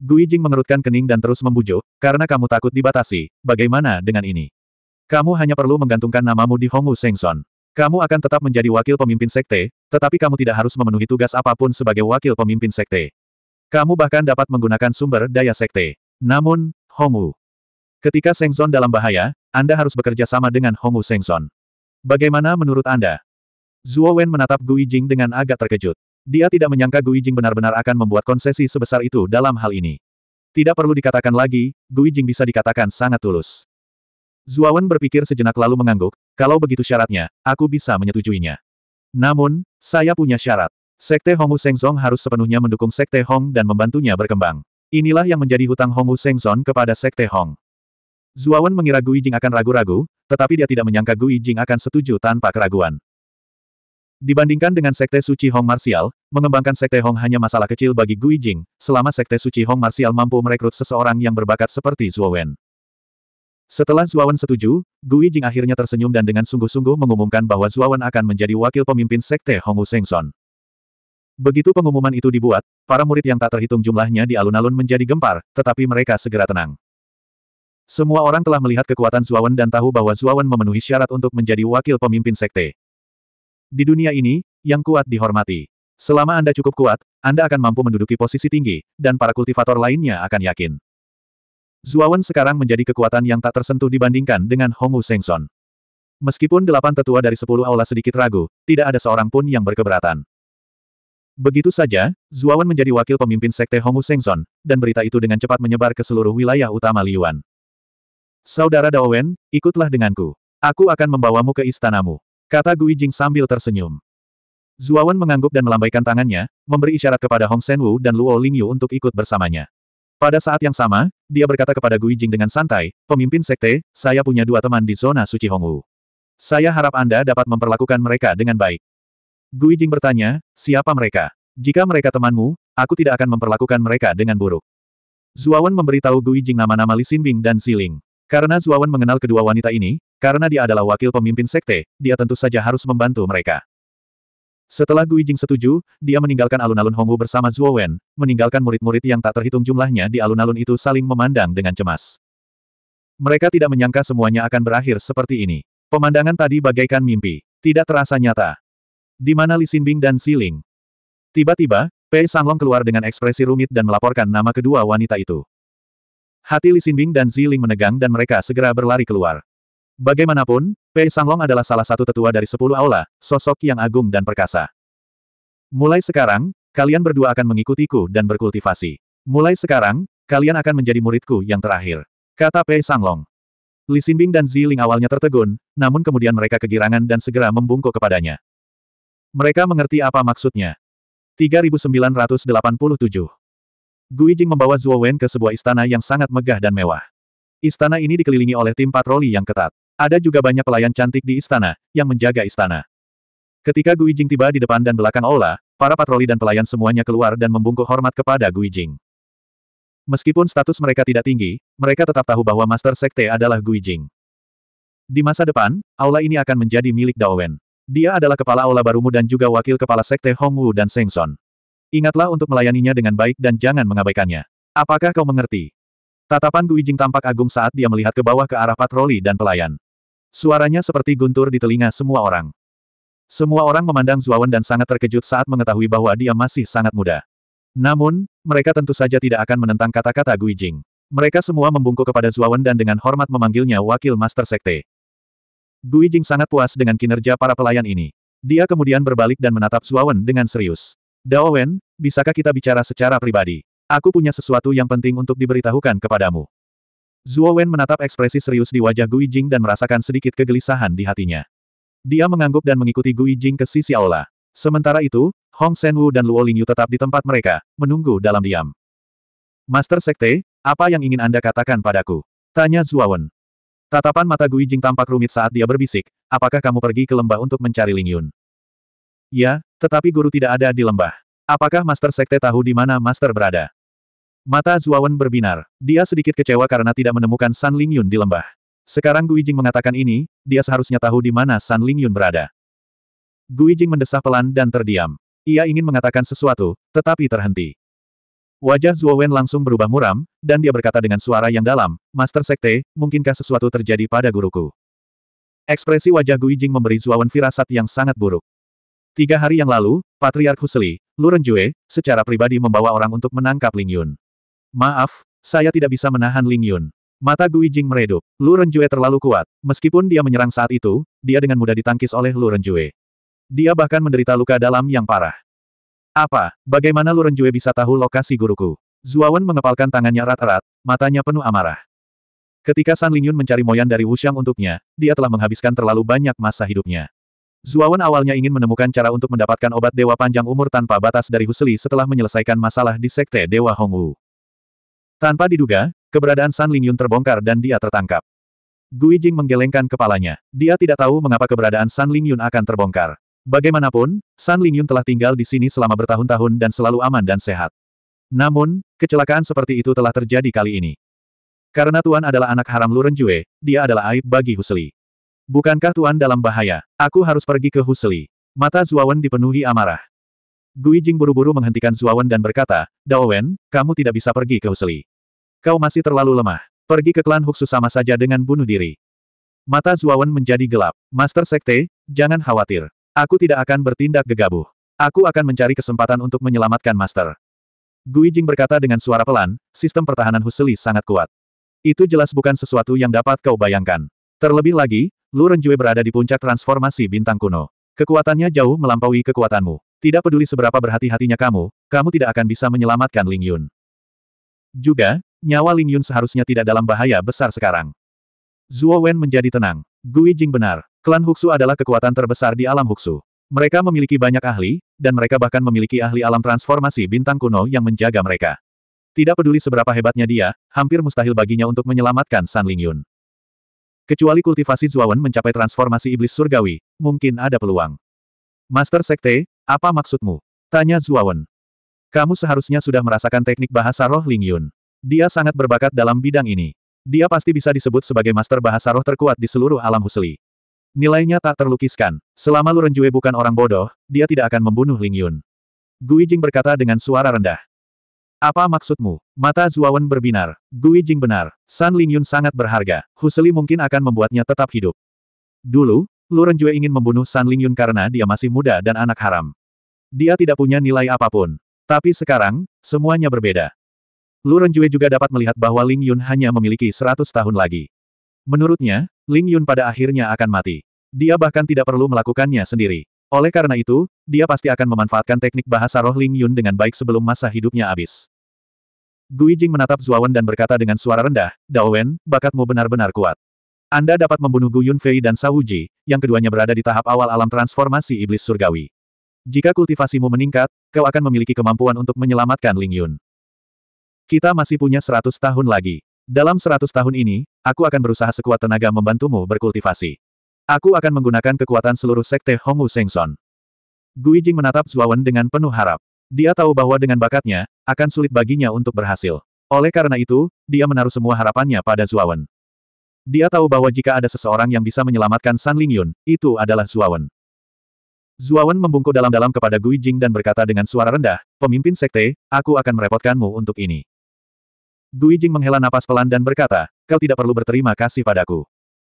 Gui Jing mengerutkan kening dan terus membujuk, karena kamu takut dibatasi, bagaimana dengan ini? Kamu hanya perlu menggantungkan namamu di Hongwu Sengson. Kamu akan tetap menjadi wakil pemimpin sekte, tetapi kamu tidak harus memenuhi tugas apapun sebagai wakil pemimpin sekte. Kamu bahkan dapat menggunakan sumber daya sekte. Namun, Hongwu. Ketika Sengson dalam bahaya, Anda harus bekerja sama dengan Hongwu Sengson. Bagaimana menurut Anda? Zuo Wen menatap Gui Jing dengan agak terkejut. Dia tidak menyangka Gui Jing benar-benar akan membuat konsesi sebesar itu dalam hal ini. Tidak perlu dikatakan lagi, Gui Jing bisa dikatakan sangat tulus. Zuo Wen berpikir sejenak lalu mengangguk, kalau begitu syaratnya, aku bisa menyetujuinya. Namun, saya punya syarat. Sekte Hongwu Sengzong harus sepenuhnya mendukung Sekte Hong dan membantunya berkembang. Inilah yang menjadi hutang Hongwu Sengzong kepada Sekte Hong. Zuawan mengira Gui Jing akan ragu-ragu, tetapi dia tidak menyangka Gui Jing akan setuju tanpa keraguan. Dibandingkan dengan Sekte Suci Hong Martial, mengembangkan Sekte Hong hanya masalah kecil bagi Gui Jing, selama Sekte Suci Hong Martial mampu merekrut seseorang yang berbakat seperti Zuawan. Setelah Zuawan setuju, Gui Jing akhirnya tersenyum dan dengan sungguh-sungguh mengumumkan bahwa Zuawan akan menjadi wakil pemimpin sekte Hongu Sengson. Begitu pengumuman itu dibuat, para murid yang tak terhitung jumlahnya di alun-alun menjadi gempar, tetapi mereka segera tenang. Semua orang telah melihat kekuatan Zuawan dan tahu bahwa Zuawan memenuhi syarat untuk menjadi wakil pemimpin sekte. Di dunia ini, yang kuat dihormati. Selama Anda cukup kuat, Anda akan mampu menduduki posisi tinggi, dan para kultivator lainnya akan yakin. Zuawan sekarang menjadi kekuatan yang tak tersentuh dibandingkan dengan Hongwu Sengson. Meskipun delapan tetua dari sepuluh aula sedikit ragu, tidak ada seorang pun yang berkeberatan. Begitu saja, Zuawan menjadi wakil pemimpin sekte Hongwu Sengson, dan berita itu dengan cepat menyebar ke seluruh wilayah utama Liyuan. Saudara Daowen, ikutlah denganku. Aku akan membawamu ke istanamu. Kata Gui Jing sambil tersenyum. Zuawan mengangguk dan melambaikan tangannya, memberi isyarat kepada Hong Senwu dan Luo Lingyu untuk ikut bersamanya. Pada saat yang sama, dia berkata kepada Gui Jing dengan santai, pemimpin sekte, saya punya dua teman di zona suci Hongwu. Saya harap Anda dapat memperlakukan mereka dengan baik. Gui Jing bertanya, siapa mereka? Jika mereka temanmu, aku tidak akan memperlakukan mereka dengan buruk. Zuawan memberitahu Gui Jing nama-nama Li Xinbing dan Ziling. Karena Zuawan mengenal kedua wanita ini, karena dia adalah wakil pemimpin sekte, dia tentu saja harus membantu mereka. Setelah Guijing setuju, dia meninggalkan alun-alun Hongwu bersama Zuowen, meninggalkan murid-murid yang tak terhitung jumlahnya di alun-alun itu saling memandang dengan cemas. Mereka tidak menyangka semuanya akan berakhir seperti ini. Pemandangan tadi bagaikan mimpi, tidak terasa nyata. Di mana Li Xinbing dan Siling? Ling? Tiba-tiba, Pei Sanglong keluar dengan ekspresi rumit dan melaporkan nama kedua wanita itu. Hati Li Xinbing dan Ziling menegang dan mereka segera berlari keluar. Bagaimanapun, Pei Sanglong adalah salah satu tetua dari sepuluh aula, sosok yang agung dan perkasa. Mulai sekarang, kalian berdua akan mengikutiku dan berkultivasi. Mulai sekarang, kalian akan menjadi muridku yang terakhir. Kata Pei Sanglong. Li Xinbing dan Ziling awalnya tertegun, namun kemudian mereka kegirangan dan segera membungkuk kepadanya. Mereka mengerti apa maksudnya. 3987 Gui Jing membawa Zuo Wen ke sebuah istana yang sangat megah dan mewah. Istana ini dikelilingi oleh tim patroli yang ketat. Ada juga banyak pelayan cantik di istana, yang menjaga istana. Ketika Gui Jing tiba di depan dan belakang aula, para patroli dan pelayan semuanya keluar dan membungkuk hormat kepada Gui Jing. Meskipun status mereka tidak tinggi, mereka tetap tahu bahwa Master Sekte adalah Gui Jing. Di masa depan, aula ini akan menjadi milik Wen. Dia adalah kepala aula barumu dan juga wakil kepala Sekte Hongwu dan Sengson. Ingatlah untuk melayaninya dengan baik dan jangan mengabaikannya. Apakah kau mengerti? Tatapan Guijing tampak agung saat dia melihat ke bawah ke arah patroli dan pelayan. Suaranya seperti guntur di telinga semua orang. Semua orang memandang Zuawan dan sangat terkejut saat mengetahui bahwa dia masih sangat muda. Namun, mereka tentu saja tidak akan menentang kata-kata Guijing. Mereka semua membungkuk kepada Zuawan dan dengan hormat memanggilnya Wakil Master Sekte. Guijing sangat puas dengan kinerja para pelayan ini. Dia kemudian berbalik dan menatap Zuawan dengan serius. Daowen, bisakah kita bicara secara pribadi? Aku punya sesuatu yang penting untuk diberitahukan kepadamu. Zuo Wen menatap ekspresi serius di wajah Gui Jing dan merasakan sedikit kegelisahan di hatinya. Dia mengangguk dan mengikuti Gui Jing ke sisi aula. Sementara itu, Hong Senwu dan Luo Lingyu tetap di tempat mereka, menunggu dalam diam. Master Sekte, apa yang ingin Anda katakan padaku? Tanya Zuo Wen. Tatapan mata Gui Jing tampak rumit saat dia berbisik, apakah kamu pergi ke lembah untuk mencari Lingyun? Ya, tetapi guru tidak ada di lembah. Apakah Master Sekte tahu di mana Master berada? Mata Zuawan berbinar. Dia sedikit kecewa karena tidak menemukan San Lingyun di lembah. Sekarang Gui Jing mengatakan ini, dia seharusnya tahu di mana San Lingyun berada. Gui Jing mendesah pelan dan terdiam. Ia ingin mengatakan sesuatu, tetapi terhenti. Wajah Zuowen langsung berubah muram, dan dia berkata dengan suara yang dalam, Master Sekte, mungkinkah sesuatu terjadi pada guruku? Ekspresi wajah Gui Jing memberi Wen firasat yang sangat buruk. Tiga hari yang lalu, Patriark Husli, Luren Jue, secara pribadi membawa orang untuk menangkap Ling Yun. Maaf, saya tidak bisa menahan Ling Yun. Mata Gui Jing meredup. Luren Jue terlalu kuat. Meskipun dia menyerang saat itu, dia dengan mudah ditangkis oleh Luren Jue. Dia bahkan menderita luka dalam yang parah. Apa? Bagaimana Luren Jue bisa tahu lokasi guruku? Zuawan mengepalkan tangannya erat-erat, matanya penuh amarah. Ketika San Lingyun mencari Moyan dari Wuxiang untuknya, dia telah menghabiskan terlalu banyak masa hidupnya. Zuawan awalnya ingin menemukan cara untuk mendapatkan obat dewa panjang umur tanpa batas dari Husli setelah menyelesaikan masalah di Sekte Dewa Hongwu. Tanpa diduga, keberadaan San Lingyun terbongkar dan dia tertangkap. Gui Jing menggelengkan kepalanya. Dia tidak tahu mengapa keberadaan San Lingyun akan terbongkar. Bagaimanapun, San Lingyun telah tinggal di sini selama bertahun-tahun dan selalu aman dan sehat. Namun, kecelakaan seperti itu telah terjadi kali ini. Karena Tuan adalah anak haram Luren Jue, dia adalah aib bagi Husli. Bukankah Tuan dalam bahaya? Aku harus pergi ke Husli. Mata Zuawan dipenuhi amarah. Gui Jing buru-buru menghentikan Zuawan dan berkata, Dao Wen, kamu tidak bisa pergi ke Husli. Kau masih terlalu lemah. Pergi ke klan Huxu sama saja dengan bunuh diri. Mata Zuawan menjadi gelap. Master Sekte, jangan khawatir. Aku tidak akan bertindak gegabah. Aku akan mencari kesempatan untuk menyelamatkan Master. Gui Jing berkata dengan suara pelan, sistem pertahanan Husli sangat kuat. Itu jelas bukan sesuatu yang dapat kau bayangkan. Terlebih lagi, Lu Renjue berada di puncak transformasi bintang kuno. Kekuatannya jauh melampaui kekuatanmu. Tidak peduli seberapa berhati-hatinya kamu, kamu tidak akan bisa menyelamatkan Ling Yun. Juga, nyawa Ling Yun seharusnya tidak dalam bahaya besar sekarang. Zhuo Wen menjadi tenang. Gui Jing benar. Klan Huxu adalah kekuatan terbesar di alam Huxu. Mereka memiliki banyak ahli, dan mereka bahkan memiliki ahli alam transformasi bintang kuno yang menjaga mereka. Tidak peduli seberapa hebatnya dia, hampir mustahil baginya untuk menyelamatkan San Ling Yun. Kecuali kultivasi Zuawan mencapai transformasi iblis surgawi, mungkin ada peluang. Master Sekte, apa maksudmu? Tanya Zuawan. Kamu seharusnya sudah merasakan teknik bahasa roh Ling Yun. Dia sangat berbakat dalam bidang ini. Dia pasti bisa disebut sebagai master bahasa roh terkuat di seluruh alam husli. Nilainya tak terlukiskan. Selama Lu Renjue bukan orang bodoh, dia tidak akan membunuh Ling Yun. Gui Jing berkata dengan suara rendah. Apa maksudmu? Mata Zuawan berbinar. Gui Jing benar. San Lingyun sangat berharga. Huseli mungkin akan membuatnya tetap hidup. Dulu, Lu Renjue ingin membunuh San Lingyun karena dia masih muda dan anak haram. Dia tidak punya nilai apapun. Tapi sekarang, semuanya berbeda. Lu Renjue juga dapat melihat bahwa Ling Yun hanya memiliki 100 tahun lagi. Menurutnya, Ling Yun pada akhirnya akan mati. Dia bahkan tidak perlu melakukannya sendiri. Oleh karena itu, dia pasti akan memanfaatkan teknik bahasa roh Ling Yun dengan baik sebelum masa hidupnya habis. Gui Jing menatap Zuawan dan berkata dengan suara rendah, Daowen, bakatmu benar-benar kuat. Anda dapat membunuh Gu Yunfei dan Sauji, yang keduanya berada di tahap awal alam transformasi iblis surgawi. Jika kultivasimu meningkat, kau akan memiliki kemampuan untuk menyelamatkan Ling Yun. Kita masih punya seratus tahun lagi. Dalam seratus tahun ini, aku akan berusaha sekuat tenaga membantumu berkultivasi. Aku akan menggunakan kekuatan seluruh sekte Hongwu Sengson. Gui Jing menatap Zuawan dengan penuh harap. Dia tahu bahwa dengan bakatnya, akan sulit baginya untuk berhasil. Oleh karena itu, dia menaruh semua harapannya pada Zuawan. Dia tahu bahwa jika ada seseorang yang bisa menyelamatkan San Lingyun, itu adalah Zuawan. Zuawan membungkuk dalam-dalam kepada Gui Jing dan berkata dengan suara rendah, Pemimpin Sekte, aku akan merepotkanmu untuk ini. Gui Jing menghela napas pelan dan berkata, Kau tidak perlu berterima kasih padaku.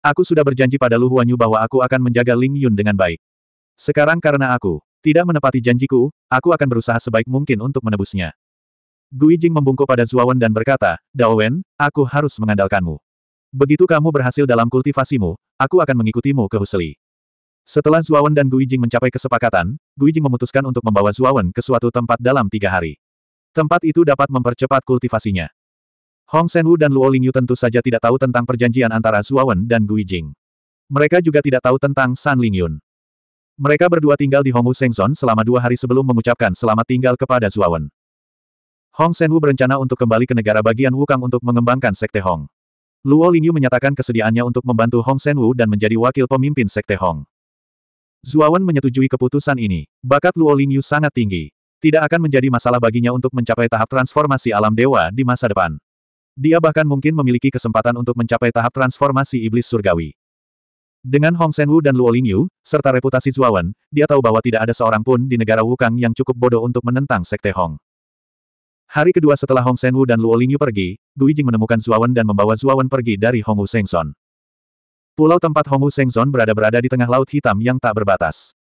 Aku sudah berjanji pada Lu Huanyu bahwa aku akan menjaga Ling Yun dengan baik. Sekarang karena aku, tidak menepati janjiku, aku akan berusaha sebaik mungkin untuk menebusnya. Gui Jing membungkuk pada Zuawan dan berkata, Wen, aku harus mengandalkanmu. Begitu kamu berhasil dalam kultivasimu, aku akan mengikutimu ke Husli. Setelah Zuawan dan Gui Jing mencapai kesepakatan, Gui Jing memutuskan untuk membawa Zuawan ke suatu tempat dalam tiga hari. Tempat itu dapat mempercepat kultivasinya. Hong Senwu dan Luo Lingyu tentu saja tidak tahu tentang perjanjian antara Zuawan dan Gui Jing. Mereka juga tidak tahu tentang San Lingyun. Mereka berdua tinggal di Hongwu Sengzon selama dua hari sebelum mengucapkan selamat tinggal kepada Zuawan. Hong Senwu berencana untuk kembali ke negara bagian Wukang untuk mengembangkan Sekte Hong. Luo Lingyu menyatakan kesediaannya untuk membantu Hong Senwu dan menjadi wakil pemimpin Sekte Hong. Zuawan menyetujui keputusan ini. Bakat Luo Lingyu sangat tinggi. Tidak akan menjadi masalah baginya untuk mencapai tahap transformasi alam dewa di masa depan. Dia bahkan mungkin memiliki kesempatan untuk mencapai tahap transformasi iblis surgawi. Dengan Hong Senwu dan Luo Lingyu, serta reputasi Zuawan, dia tahu bahwa tidak ada seorang pun di negara Wukang yang cukup bodoh untuk menentang Sekte Hong. Hari kedua setelah Hong Senwu dan Luo Lingyu pergi, Gui Jing menemukan Zuawan dan membawa Zuawan pergi dari Hongwu Sengson. Pulau tempat Hongwu Sengson berada-berada di tengah Laut Hitam yang tak berbatas.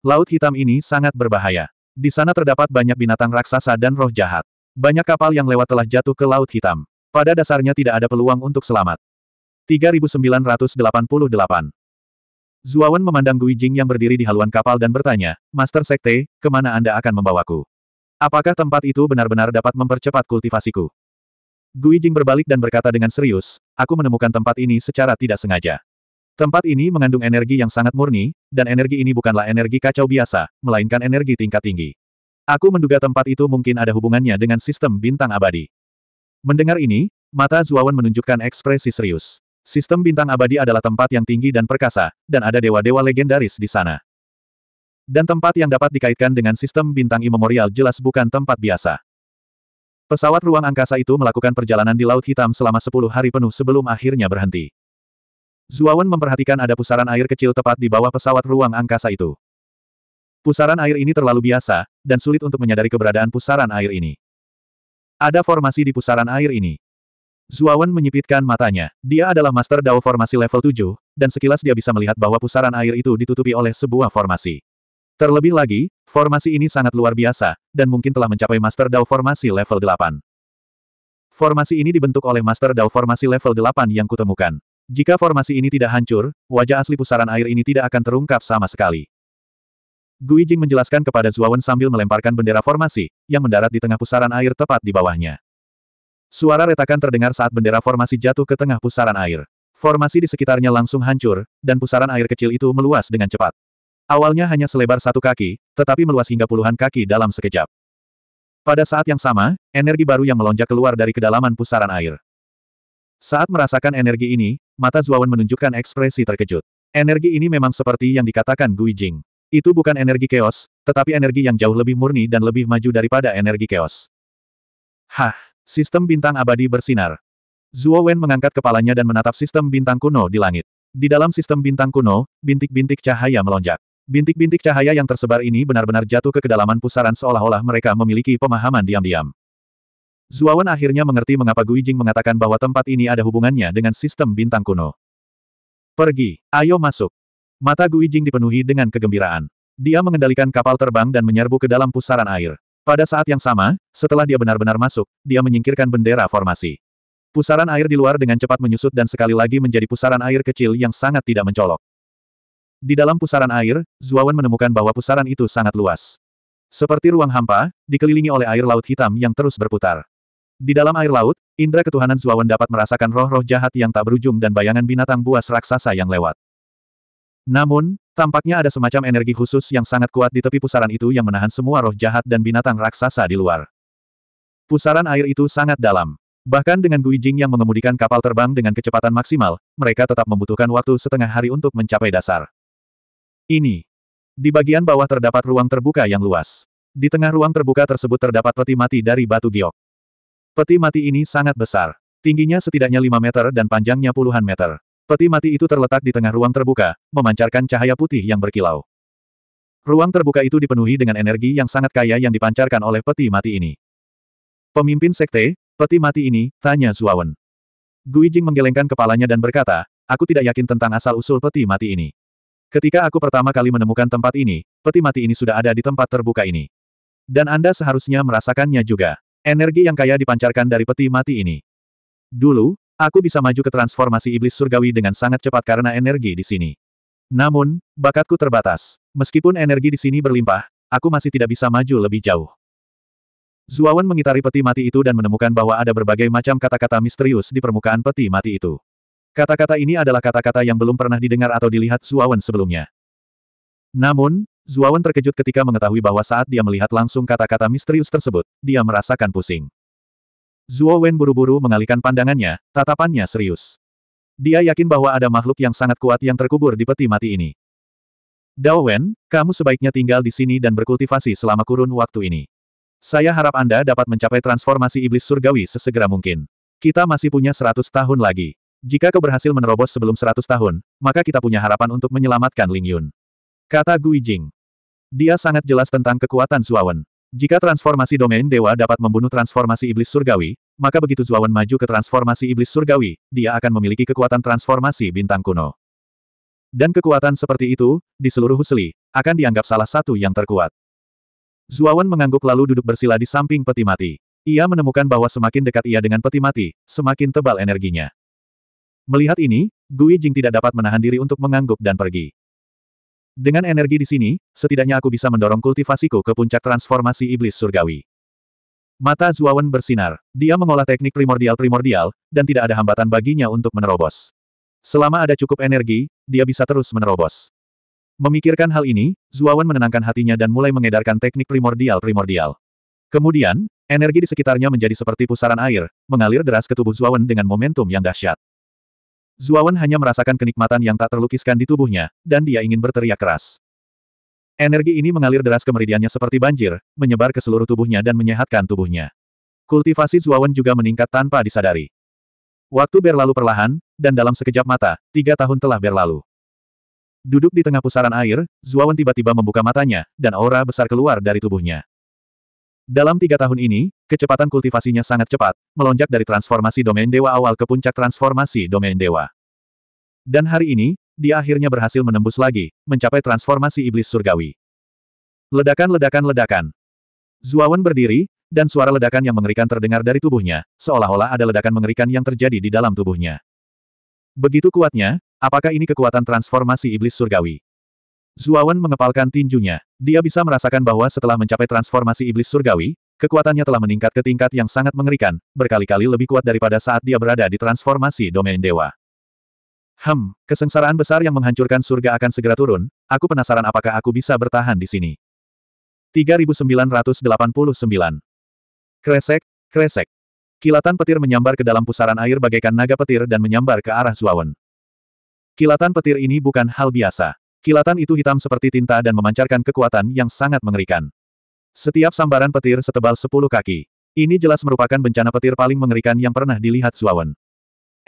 Laut Hitam ini sangat berbahaya. Di sana terdapat banyak binatang raksasa dan roh jahat. Banyak kapal yang lewat telah jatuh ke Laut Hitam. Pada dasarnya tidak ada peluang untuk selamat. 3988. Zuawan memandang Gui Jing yang berdiri di haluan kapal dan bertanya, Master Sekte, kemana Anda akan membawaku? Apakah tempat itu benar-benar dapat mempercepat kultivasiku? Gui Jing berbalik dan berkata dengan serius, aku menemukan tempat ini secara tidak sengaja. Tempat ini mengandung energi yang sangat murni, dan energi ini bukanlah energi kacau biasa, melainkan energi tingkat tinggi. Aku menduga tempat itu mungkin ada hubungannya dengan sistem bintang abadi. Mendengar ini, mata Zuawan menunjukkan ekspresi serius. Sistem bintang abadi adalah tempat yang tinggi dan perkasa, dan ada dewa-dewa legendaris di sana. Dan tempat yang dapat dikaitkan dengan sistem bintang imemorial jelas bukan tempat biasa. Pesawat ruang angkasa itu melakukan perjalanan di Laut Hitam selama 10 hari penuh sebelum akhirnya berhenti. Zuawan memperhatikan ada pusaran air kecil tepat di bawah pesawat ruang angkasa itu. Pusaran air ini terlalu biasa, dan sulit untuk menyadari keberadaan pusaran air ini. Ada formasi di pusaran air ini. Zuawan menyipitkan matanya. Dia adalah master Dao formasi level 7, dan sekilas dia bisa melihat bahwa pusaran air itu ditutupi oleh sebuah formasi. Terlebih lagi, formasi ini sangat luar biasa, dan mungkin telah mencapai master Dao formasi level 8. Formasi ini dibentuk oleh master Dao formasi level 8 yang kutemukan. Jika formasi ini tidak hancur, wajah asli pusaran air ini tidak akan terungkap sama sekali. Gui Jing menjelaskan kepada Zuawan sambil melemparkan bendera formasi, yang mendarat di tengah pusaran air tepat di bawahnya. Suara retakan terdengar saat bendera formasi jatuh ke tengah pusaran air. Formasi di sekitarnya langsung hancur, dan pusaran air kecil itu meluas dengan cepat. Awalnya hanya selebar satu kaki, tetapi meluas hingga puluhan kaki dalam sekejap. Pada saat yang sama, energi baru yang melonjak keluar dari kedalaman pusaran air. Saat merasakan energi ini, mata Zuawan menunjukkan ekspresi terkejut. Energi ini memang seperti yang dikatakan Gui Jing. Itu bukan energi keos, tetapi energi yang jauh lebih murni dan lebih maju daripada energi keos. Hah! Sistem bintang abadi bersinar. Zuo Wen mengangkat kepalanya dan menatap sistem bintang kuno di langit. Di dalam sistem bintang kuno, bintik-bintik cahaya melonjak. Bintik-bintik cahaya yang tersebar ini benar-benar jatuh ke kedalaman pusaran seolah-olah mereka memiliki pemahaman diam-diam. Wen akhirnya mengerti mengapa Gui Jing mengatakan bahwa tempat ini ada hubungannya dengan sistem bintang kuno. Pergi, ayo masuk. Mata Gui Jing dipenuhi dengan kegembiraan. Dia mengendalikan kapal terbang dan menyerbu ke dalam pusaran air. Pada saat yang sama, setelah dia benar-benar masuk, dia menyingkirkan bendera formasi. Pusaran air di luar dengan cepat menyusut dan sekali lagi menjadi pusaran air kecil yang sangat tidak mencolok. Di dalam pusaran air, Zuawan menemukan bahwa pusaran itu sangat luas. Seperti ruang hampa, dikelilingi oleh air laut hitam yang terus berputar. Di dalam air laut, indera ketuhanan Zuawan dapat merasakan roh-roh jahat yang tak berujung dan bayangan binatang buas raksasa yang lewat. Namun, Tampaknya ada semacam energi khusus yang sangat kuat di tepi pusaran itu yang menahan semua roh jahat dan binatang raksasa di luar. Pusaran air itu sangat dalam. Bahkan dengan Guijing yang mengemudikan kapal terbang dengan kecepatan maksimal, mereka tetap membutuhkan waktu setengah hari untuk mencapai dasar. Ini. Di bagian bawah terdapat ruang terbuka yang luas. Di tengah ruang terbuka tersebut terdapat peti mati dari batu giok. Peti mati ini sangat besar. Tingginya setidaknya 5 meter dan panjangnya puluhan meter. Peti mati itu terletak di tengah ruang terbuka, memancarkan cahaya putih yang berkilau. Ruang terbuka itu dipenuhi dengan energi yang sangat kaya yang dipancarkan oleh peti mati ini. Pemimpin sekte, peti mati ini, tanya Zuawan. Gui Jing menggelengkan kepalanya dan berkata, aku tidak yakin tentang asal-usul peti mati ini. Ketika aku pertama kali menemukan tempat ini, peti mati ini sudah ada di tempat terbuka ini. Dan Anda seharusnya merasakannya juga. Energi yang kaya dipancarkan dari peti mati ini. Dulu, Aku bisa maju ke transformasi iblis surgawi dengan sangat cepat karena energi di sini. Namun, bakatku terbatas. Meskipun energi di sini berlimpah, aku masih tidak bisa maju lebih jauh. Zuawan mengitari peti mati itu dan menemukan bahwa ada berbagai macam kata-kata misterius di permukaan peti mati itu. Kata-kata ini adalah kata-kata yang belum pernah didengar atau dilihat Zuawan sebelumnya. Namun, Zuawan terkejut ketika mengetahui bahwa saat dia melihat langsung kata-kata misterius tersebut, dia merasakan pusing. Zuo Wen buru-buru mengalihkan pandangannya, tatapannya serius. Dia yakin bahwa ada makhluk yang sangat kuat yang terkubur di peti mati ini. Dao Wen, kamu sebaiknya tinggal di sini dan berkultivasi selama kurun waktu ini. Saya harap Anda dapat mencapai transformasi iblis surgawi sesegera mungkin. Kita masih punya 100 tahun lagi. Jika kau berhasil menerobos sebelum 100 tahun, maka kita punya harapan untuk menyelamatkan Ling Yun. Kata Gui Jing. Dia sangat jelas tentang kekuatan Wen. Jika transformasi domain dewa dapat membunuh transformasi iblis surgawi, maka begitu Zuawan maju ke transformasi iblis surgawi, dia akan memiliki kekuatan transformasi bintang kuno. Dan kekuatan seperti itu, di seluruh Husli, akan dianggap salah satu yang terkuat. Zuawan mengangguk lalu duduk bersila di samping peti mati. Ia menemukan bahwa semakin dekat ia dengan peti mati, semakin tebal energinya. Melihat ini, Gui Jing tidak dapat menahan diri untuk mengangguk dan pergi. Dengan energi di sini, setidaknya aku bisa mendorong kultivasiku ke puncak transformasi iblis surgawi. Mata Zuawan bersinar. Dia mengolah teknik primordial-primordial, dan tidak ada hambatan baginya untuk menerobos. Selama ada cukup energi, dia bisa terus menerobos. Memikirkan hal ini, Zuawan menenangkan hatinya dan mulai mengedarkan teknik primordial-primordial. Kemudian, energi di sekitarnya menjadi seperti pusaran air, mengalir deras ke tubuh Zuawan dengan momentum yang dahsyat. Zuawan hanya merasakan kenikmatan yang tak terlukiskan di tubuhnya, dan dia ingin berteriak keras. Energi ini mengalir deras ke meridiannya seperti banjir, menyebar ke seluruh tubuhnya dan menyehatkan tubuhnya. Kultivasi Zuawan juga meningkat tanpa disadari. Waktu berlalu perlahan, dan dalam sekejap mata, tiga tahun telah berlalu. Duduk di tengah pusaran air, Zuawan tiba-tiba membuka matanya, dan aura besar keluar dari tubuhnya. Dalam tiga tahun ini, kecepatan kultivasinya sangat cepat, melonjak dari transformasi domain dewa awal ke puncak transformasi domain dewa. Dan hari ini, dia akhirnya berhasil menembus lagi, mencapai transformasi iblis surgawi. Ledakan-ledakan-ledakan. Zuawan berdiri, dan suara ledakan yang mengerikan terdengar dari tubuhnya, seolah-olah ada ledakan mengerikan yang terjadi di dalam tubuhnya. Begitu kuatnya, apakah ini kekuatan transformasi iblis surgawi? Zuawan mengepalkan tinjunya. Dia bisa merasakan bahwa setelah mencapai transformasi iblis surgawi, kekuatannya telah meningkat ke tingkat yang sangat mengerikan, berkali-kali lebih kuat daripada saat dia berada di transformasi domain dewa. Hem, kesengsaraan besar yang menghancurkan surga akan segera turun, aku penasaran apakah aku bisa bertahan di sini. 3989 Kresek, kresek. Kilatan petir menyambar ke dalam pusaran air bagaikan naga petir dan menyambar ke arah Zuawan. Kilatan petir ini bukan hal biasa. Kilatan itu hitam seperti tinta dan memancarkan kekuatan yang sangat mengerikan. Setiap sambaran petir setebal sepuluh kaki. Ini jelas merupakan bencana petir paling mengerikan yang pernah dilihat Zuawan.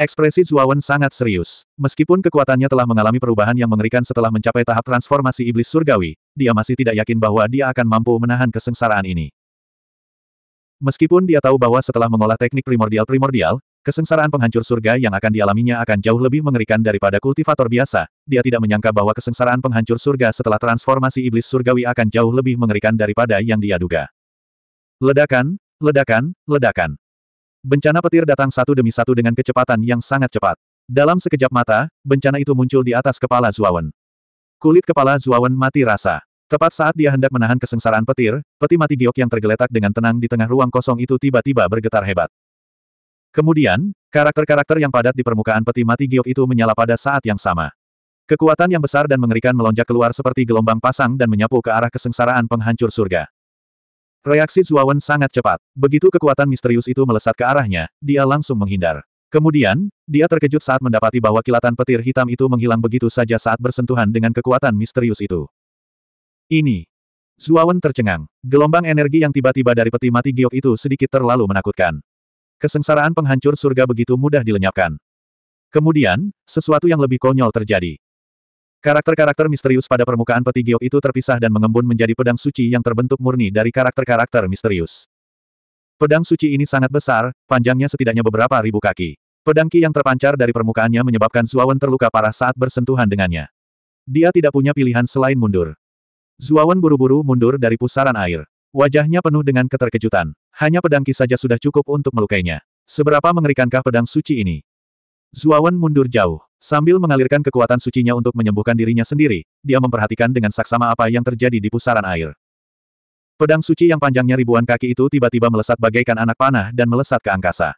Ekspresi Zuawan sangat serius. Meskipun kekuatannya telah mengalami perubahan yang mengerikan setelah mencapai tahap transformasi iblis surgawi, dia masih tidak yakin bahwa dia akan mampu menahan kesengsaraan ini. Meskipun dia tahu bahwa setelah mengolah teknik primordial-primordial, Kesengsaraan penghancur surga yang akan dialaminya akan jauh lebih mengerikan daripada kultivator biasa, dia tidak menyangka bahwa kesengsaraan penghancur surga setelah transformasi iblis surgawi akan jauh lebih mengerikan daripada yang dia duga. Ledakan, ledakan, ledakan. Bencana petir datang satu demi satu dengan kecepatan yang sangat cepat. Dalam sekejap mata, bencana itu muncul di atas kepala Zuawan. Kulit kepala Zuawan mati rasa. Tepat saat dia hendak menahan kesengsaraan petir, peti mati giok yang tergeletak dengan tenang di tengah ruang kosong itu tiba-tiba bergetar hebat. Kemudian, karakter-karakter yang padat di permukaan peti mati giok itu menyala pada saat yang sama. Kekuatan yang besar dan mengerikan melonjak keluar seperti gelombang pasang dan menyapu ke arah kesengsaraan penghancur surga. Reaksi Zuawan sangat cepat. Begitu kekuatan misterius itu melesat ke arahnya, dia langsung menghindar. Kemudian, dia terkejut saat mendapati bahwa kilatan petir hitam itu menghilang begitu saja saat bersentuhan dengan kekuatan misterius itu. Ini. Zuawan tercengang. Gelombang energi yang tiba-tiba dari peti mati giok itu sedikit terlalu menakutkan. Kesengsaraan penghancur surga begitu mudah dilenyapkan. Kemudian, sesuatu yang lebih konyol terjadi. Karakter-karakter misterius pada permukaan peti giok itu terpisah dan mengembun menjadi pedang suci yang terbentuk murni dari karakter-karakter misterius. Pedang suci ini sangat besar, panjangnya setidaknya beberapa ribu kaki. Pedang Ki yang terpancar dari permukaannya menyebabkan Zuawan terluka parah saat bersentuhan dengannya. Dia tidak punya pilihan selain mundur. Zuawan buru-buru mundur dari pusaran air. Wajahnya penuh dengan keterkejutan. Hanya pedang Ki saja sudah cukup untuk melukainya. Seberapa mengerikankah pedang suci ini? Zuawan mundur jauh. Sambil mengalirkan kekuatan sucinya untuk menyembuhkan dirinya sendiri, dia memperhatikan dengan saksama apa yang terjadi di pusaran air. Pedang suci yang panjangnya ribuan kaki itu tiba-tiba melesat bagaikan anak panah dan melesat ke angkasa.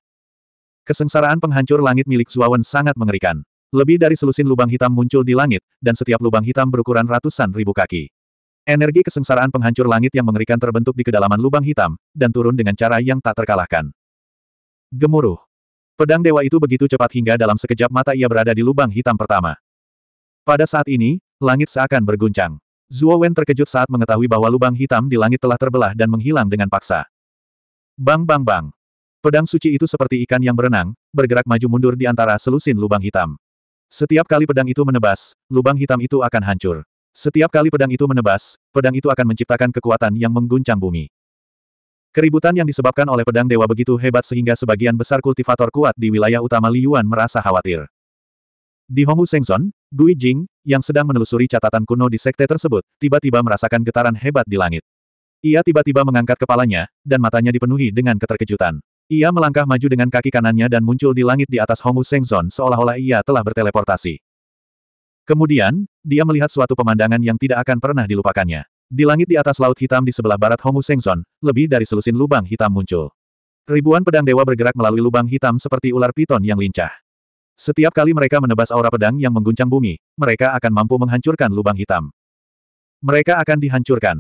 Kesengsaraan penghancur langit milik Zuawan sangat mengerikan. Lebih dari selusin lubang hitam muncul di langit, dan setiap lubang hitam berukuran ratusan ribu kaki. Energi kesengsaraan penghancur langit yang mengerikan terbentuk di kedalaman lubang hitam, dan turun dengan cara yang tak terkalahkan. Gemuruh. Pedang dewa itu begitu cepat hingga dalam sekejap mata ia berada di lubang hitam pertama. Pada saat ini, langit seakan berguncang. Zuo Wen terkejut saat mengetahui bahwa lubang hitam di langit telah terbelah dan menghilang dengan paksa. Bang bang bang. Pedang suci itu seperti ikan yang berenang, bergerak maju mundur di antara selusin lubang hitam. Setiap kali pedang itu menebas, lubang hitam itu akan hancur. Setiap kali pedang itu menebas, pedang itu akan menciptakan kekuatan yang mengguncang bumi. Keributan yang disebabkan oleh pedang dewa begitu hebat sehingga sebagian besar kultivator kuat di wilayah utama Liyuan merasa khawatir. Di Hongwu Sengson, Gui Jing, yang sedang menelusuri catatan kuno di sekte tersebut, tiba-tiba merasakan getaran hebat di langit. Ia tiba-tiba mengangkat kepalanya, dan matanya dipenuhi dengan keterkejutan. Ia melangkah maju dengan kaki kanannya dan muncul di langit di atas Hongwu Sengzon seolah-olah ia telah berteleportasi. Kemudian, dia melihat suatu pemandangan yang tidak akan pernah dilupakannya. Di langit di atas laut hitam di sebelah barat Hongu Sengzon, lebih dari selusin lubang hitam muncul. Ribuan pedang dewa bergerak melalui lubang hitam seperti ular piton yang lincah. Setiap kali mereka menebas aura pedang yang mengguncang bumi, mereka akan mampu menghancurkan lubang hitam. Mereka akan dihancurkan.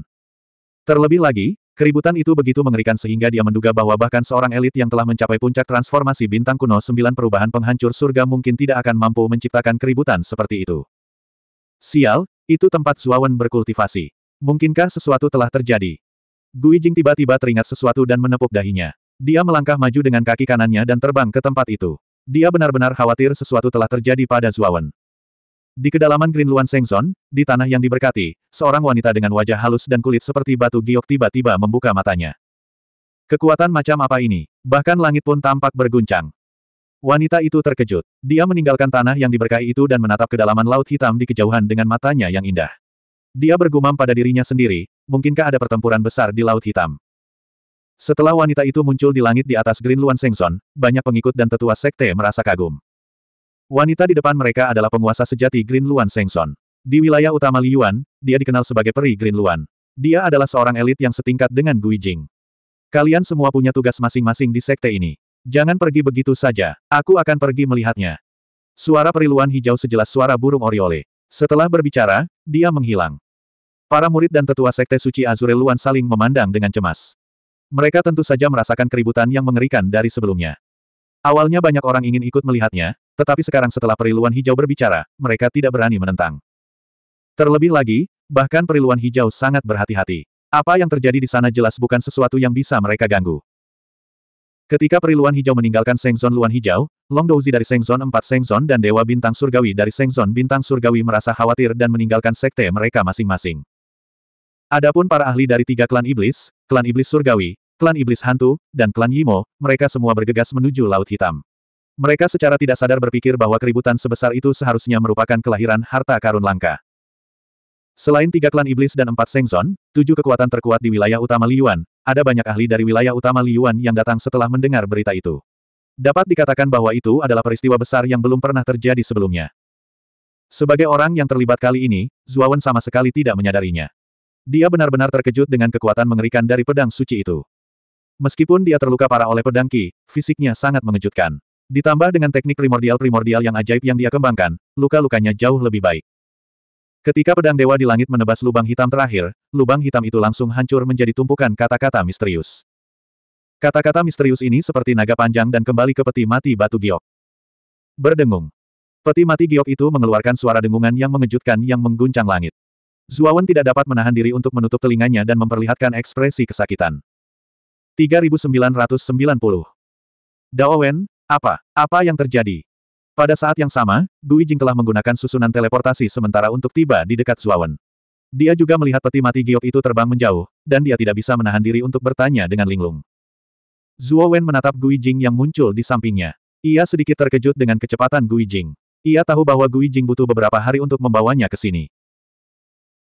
Terlebih lagi, keributan itu begitu mengerikan sehingga dia menduga bahwa bahkan seorang elit yang telah mencapai puncak transformasi bintang kuno sembilan perubahan penghancur surga mungkin tidak akan mampu menciptakan keributan seperti itu. Sial, itu tempat Zuawan berkultivasi. Mungkinkah sesuatu telah terjadi? Gui Jing tiba-tiba teringat sesuatu dan menepuk dahinya. Dia melangkah maju dengan kaki kanannya dan terbang ke tempat itu. Dia benar-benar khawatir sesuatu telah terjadi pada Zuawan. Di kedalaman Green Luan Sengzon, di tanah yang diberkati, seorang wanita dengan wajah halus dan kulit seperti batu giok tiba-tiba membuka matanya. Kekuatan macam apa ini? Bahkan langit pun tampak berguncang. Wanita itu terkejut. Dia meninggalkan tanah yang diberkahi itu dan menatap kedalaman laut hitam di kejauhan dengan matanya yang indah. Dia bergumam pada dirinya sendiri, mungkinkah ada pertempuran besar di Laut Hitam? Setelah wanita itu muncul di langit di atas Green Luan Sengson, banyak pengikut dan tetua sekte merasa kagum. Wanita di depan mereka adalah penguasa sejati Green Luan Sengson. Di wilayah utama Liyuan, dia dikenal sebagai peri Green Luan. Dia adalah seorang elit yang setingkat dengan Gui Jing. Kalian semua punya tugas masing-masing di sekte ini. Jangan pergi begitu saja, aku akan pergi melihatnya. Suara periluan hijau sejelas suara burung oriole. Setelah berbicara, dia menghilang. Para murid dan tetua sekte suci Azureluan saling memandang dengan cemas. Mereka tentu saja merasakan keributan yang mengerikan dari sebelumnya. Awalnya banyak orang ingin ikut melihatnya, tetapi sekarang setelah periluan hijau berbicara, mereka tidak berani menentang. Terlebih lagi, bahkan periluan hijau sangat berhati-hati. Apa yang terjadi di sana jelas bukan sesuatu yang bisa mereka ganggu. Ketika periluan hijau meninggalkan Sengzon Luan Hijau, Long Douzi dari Sengzon 4 Sengzon dan Dewa Bintang Surgawi dari Sengzon Bintang Surgawi merasa khawatir dan meninggalkan sekte mereka masing-masing. Adapun para ahli dari tiga klan iblis, klan iblis Surgawi, klan iblis hantu, dan klan Yimo, mereka semua bergegas menuju Laut Hitam. Mereka secara tidak sadar berpikir bahwa keributan sebesar itu seharusnya merupakan kelahiran harta karun langka. Selain tiga klan iblis dan empat Sengzon, tujuh kekuatan terkuat di wilayah utama Liyuan, ada banyak ahli dari wilayah utama Liyuan yang datang setelah mendengar berita itu. Dapat dikatakan bahwa itu adalah peristiwa besar yang belum pernah terjadi sebelumnya. Sebagai orang yang terlibat kali ini, Zuawan sama sekali tidak menyadarinya. Dia benar-benar terkejut dengan kekuatan mengerikan dari pedang suci itu. Meskipun dia terluka parah oleh pedang Ki, fisiknya sangat mengejutkan. Ditambah dengan teknik primordial-primordial yang ajaib yang dia kembangkan, luka-lukanya jauh lebih baik. Ketika pedang dewa di langit menebas lubang hitam terakhir, lubang hitam itu langsung hancur menjadi tumpukan kata-kata misterius. Kata-kata misterius ini seperti naga panjang dan kembali ke peti mati batu giok. Berdengung. Peti mati giok itu mengeluarkan suara dengungan yang mengejutkan yang mengguncang langit. Zuawan tidak dapat menahan diri untuk menutup telinganya dan memperlihatkan ekspresi kesakitan. 3990. Daowen, apa? Apa yang terjadi? Pada saat yang sama, Gui Jing telah menggunakan susunan teleportasi sementara untuk tiba di dekat Zuawan. Dia juga melihat peti mati giok itu terbang menjauh, dan dia tidak bisa menahan diri untuk bertanya dengan linglung. Zuo Wen menatap Gui Jing yang muncul di sampingnya. Ia sedikit terkejut dengan kecepatan Gui Jing. Ia tahu bahwa Gui Jing butuh beberapa hari untuk membawanya ke sini.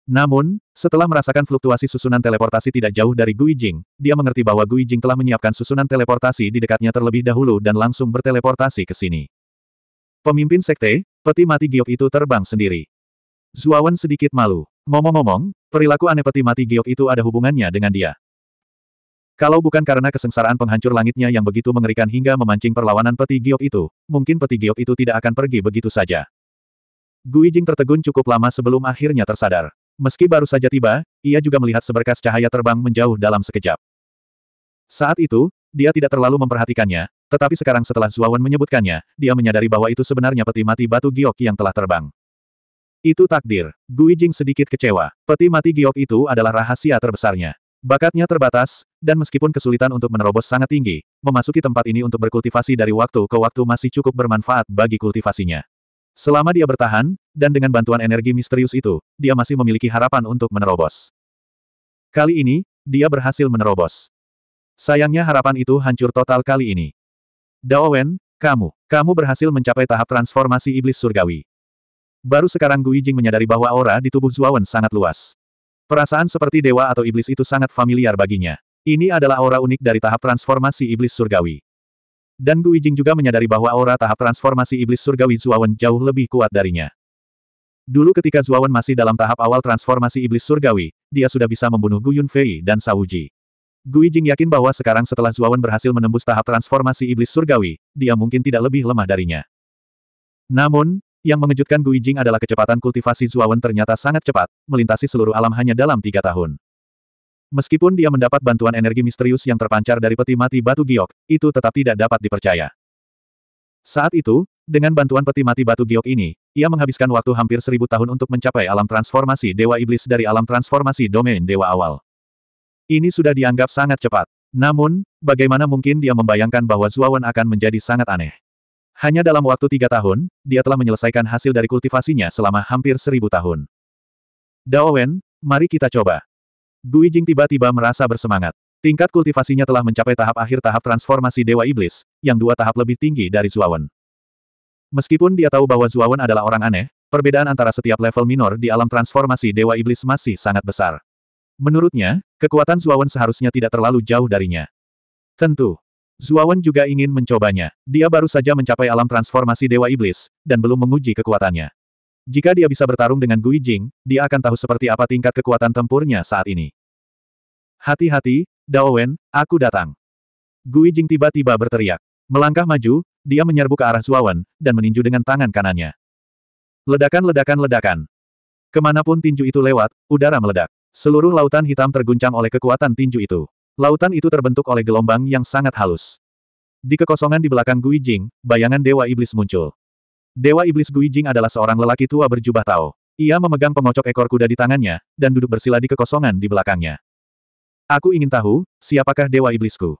Namun, setelah merasakan fluktuasi susunan teleportasi tidak jauh dari Gui Jing, dia mengerti bahwa Gui Jing telah menyiapkan susunan teleportasi di dekatnya terlebih dahulu dan langsung berteleportasi ke sini. Pemimpin sekte, peti mati giok itu terbang sendiri. Zuawan sedikit malu. Ngomong-ngomong, perilaku aneh peti mati giok itu ada hubungannya dengan dia. Kalau bukan karena kesengsaraan penghancur langitnya yang begitu mengerikan hingga memancing perlawanan peti giok itu, mungkin peti giok itu tidak akan pergi begitu saja. Gui Jing tertegun cukup lama sebelum akhirnya tersadar. Meski baru saja tiba, ia juga melihat seberkas cahaya terbang menjauh dalam sekejap. Saat itu, dia tidak terlalu memperhatikannya, tetapi sekarang setelah Zuawan menyebutkannya, dia menyadari bahwa itu sebenarnya peti mati batu giok yang telah terbang. Itu takdir. Guijing sedikit kecewa. Peti mati giok itu adalah rahasia terbesarnya. Bakatnya terbatas, dan meskipun kesulitan untuk menerobos sangat tinggi, memasuki tempat ini untuk berkultivasi dari waktu ke waktu masih cukup bermanfaat bagi kultivasinya. Selama dia bertahan, dan dengan bantuan energi misterius itu, dia masih memiliki harapan untuk menerobos. Kali ini, dia berhasil menerobos. Sayangnya harapan itu hancur total kali ini. Dao Wen, kamu, kamu berhasil mencapai tahap transformasi iblis surgawi. Baru sekarang Gui Jing menyadari bahwa aura di tubuh Zuawan sangat luas. Perasaan seperti dewa atau iblis itu sangat familiar baginya. Ini adalah aura unik dari tahap transformasi iblis surgawi. Dan Gui Jing juga menyadari bahwa aura tahap transformasi iblis surgawi Zuawan jauh lebih kuat darinya. Dulu ketika Zuawan masih dalam tahap awal transformasi iblis surgawi, dia sudah bisa membunuh Gu Yunfei dan Sauji. Gui Jing yakin bahwa sekarang setelah Zuawan berhasil menembus tahap transformasi iblis surgawi, dia mungkin tidak lebih lemah darinya. Namun, yang mengejutkan Gui Jing adalah kecepatan kultivasi Zuawan ternyata sangat cepat, melintasi seluruh alam hanya dalam tiga tahun. Meskipun dia mendapat bantuan energi misterius yang terpancar dari peti mati batu giok, itu tetap tidak dapat dipercaya. Saat itu, dengan bantuan peti mati batu giok ini, ia menghabiskan waktu hampir seribu tahun untuk mencapai alam transformasi Dewa Iblis dari alam transformasi domain Dewa Awal. Ini sudah dianggap sangat cepat. Namun, bagaimana mungkin dia membayangkan bahwa Zuawan akan menjadi sangat aneh. Hanya dalam waktu tiga tahun, dia telah menyelesaikan hasil dari kultivasinya selama hampir seribu tahun. Wen, mari kita coba. Gui Jing tiba-tiba merasa bersemangat. Tingkat kultivasinya telah mencapai tahap akhir tahap transformasi Dewa Iblis, yang dua tahap lebih tinggi dari Zuawan. Meskipun dia tahu bahwa Zuawan adalah orang aneh, perbedaan antara setiap level minor di alam transformasi Dewa Iblis masih sangat besar. Menurutnya, kekuatan Zuawan seharusnya tidak terlalu jauh darinya. Tentu. Zuawan juga ingin mencobanya. Dia baru saja mencapai alam transformasi Dewa Iblis, dan belum menguji kekuatannya. Jika dia bisa bertarung dengan Gui Jing, dia akan tahu seperti apa tingkat kekuatan tempurnya saat ini. Hati-hati, Wen, aku datang. Gui Jing tiba-tiba berteriak. Melangkah maju, dia menyerbu ke arah Zuawan, dan meninju dengan tangan kanannya. Ledakan-ledakan-ledakan. Kemanapun tinju itu lewat, udara meledak. Seluruh lautan hitam terguncang oleh kekuatan tinju itu. Lautan itu terbentuk oleh gelombang yang sangat halus. Di kekosongan di belakang Gui Jing, bayangan Dewa Iblis muncul. Dewa Iblis Gui Jing adalah seorang lelaki tua berjubah tao. Ia memegang pengocok ekor kuda di tangannya, dan duduk bersila di kekosongan di belakangnya. Aku ingin tahu, siapakah Dewa Iblisku?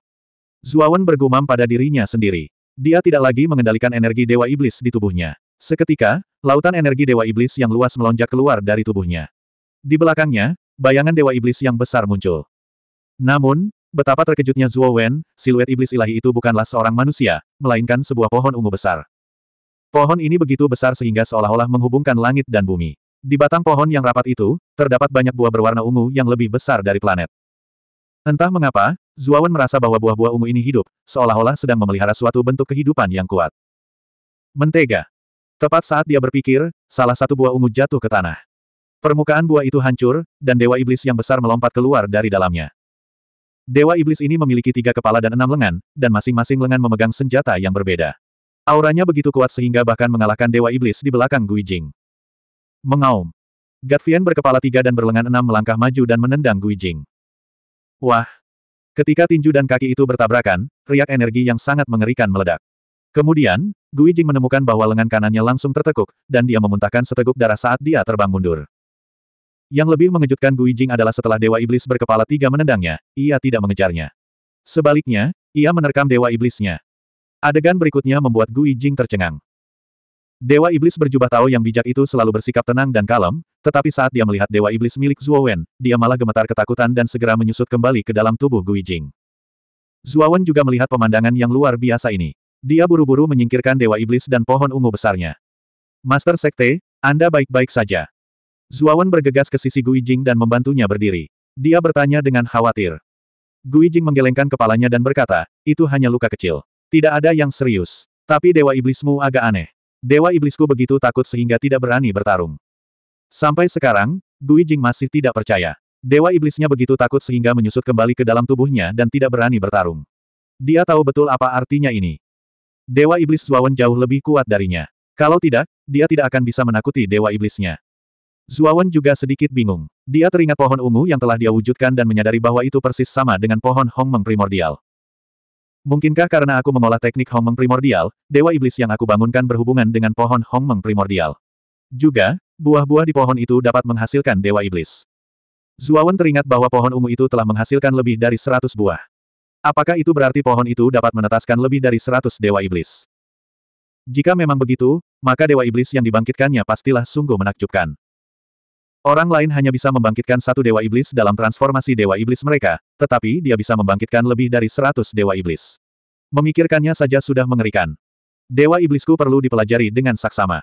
Zuawan bergumam pada dirinya sendiri. Dia tidak lagi mengendalikan energi Dewa Iblis di tubuhnya. Seketika, lautan energi Dewa Iblis yang luas melonjak keluar dari tubuhnya. Di belakangnya, bayangan Dewa Iblis yang besar muncul. Namun, betapa terkejutnya Zuo Wen, siluet iblis ilahi itu bukanlah seorang manusia, melainkan sebuah pohon ungu besar. Pohon ini begitu besar sehingga seolah-olah menghubungkan langit dan bumi. Di batang pohon yang rapat itu, terdapat banyak buah berwarna ungu yang lebih besar dari planet. Entah mengapa, Wen merasa bahwa buah-buah ungu ini hidup, seolah-olah sedang memelihara suatu bentuk kehidupan yang kuat. Mentega. Tepat saat dia berpikir, salah satu buah ungu jatuh ke tanah. Permukaan buah itu hancur, dan Dewa Iblis yang besar melompat keluar dari dalamnya. Dewa Iblis ini memiliki tiga kepala dan enam lengan, dan masing-masing lengan memegang senjata yang berbeda. Auranya begitu kuat sehingga bahkan mengalahkan Dewa Iblis di belakang Guijing. Mengaum. Gatvian berkepala tiga dan berlengan enam melangkah maju dan menendang Guijing. Wah! Ketika tinju dan kaki itu bertabrakan, riak energi yang sangat mengerikan meledak. Kemudian, Guijing menemukan bahwa lengan kanannya langsung tertekuk, dan dia memuntahkan seteguk darah saat dia terbang mundur. Yang lebih mengejutkan Gui Jing adalah setelah Dewa Iblis berkepala tiga menendangnya, ia tidak mengejarnya. Sebaliknya, ia menerkam Dewa Iblisnya. Adegan berikutnya membuat Gui Jing tercengang. Dewa Iblis berjubah Tao yang bijak itu selalu bersikap tenang dan kalem, tetapi saat dia melihat Dewa Iblis milik Zuo Wen, dia malah gemetar ketakutan dan segera menyusut kembali ke dalam tubuh Gui Jing. Zuo Wen juga melihat pemandangan yang luar biasa ini. Dia buru-buru menyingkirkan Dewa Iblis dan pohon ungu besarnya. Master Sekte, Anda baik-baik saja. Zuawan bergegas ke sisi Gui dan membantunya berdiri. Dia bertanya dengan khawatir. Gui menggelengkan kepalanya dan berkata, itu hanya luka kecil. Tidak ada yang serius. Tapi dewa iblismu agak aneh. Dewa iblisku begitu takut sehingga tidak berani bertarung. Sampai sekarang, Gui masih tidak percaya. Dewa iblisnya begitu takut sehingga menyusut kembali ke dalam tubuhnya dan tidak berani bertarung. Dia tahu betul apa artinya ini. Dewa iblis Zuawan jauh lebih kuat darinya. Kalau tidak, dia tidak akan bisa menakuti dewa iblisnya. Zuawan juga sedikit bingung. Dia teringat pohon ungu yang telah dia wujudkan dan menyadari bahwa itu persis sama dengan pohon Hong Meng primordial. Mungkinkah karena aku mengolah teknik Hong Meng primordial, dewa iblis yang aku bangunkan berhubungan dengan pohon Hong Meng primordial. Juga, buah-buah di pohon itu dapat menghasilkan dewa iblis. Zuawan teringat bahwa pohon ungu itu telah menghasilkan lebih dari seratus buah. Apakah itu berarti pohon itu dapat menetaskan lebih dari seratus dewa iblis? Jika memang begitu, maka dewa iblis yang dibangkitkannya pastilah sungguh menakjubkan. Orang lain hanya bisa membangkitkan satu dewa iblis dalam transformasi dewa iblis mereka, tetapi dia bisa membangkitkan lebih dari seratus dewa iblis. Memikirkannya saja sudah mengerikan. Dewa iblisku perlu dipelajari dengan saksama.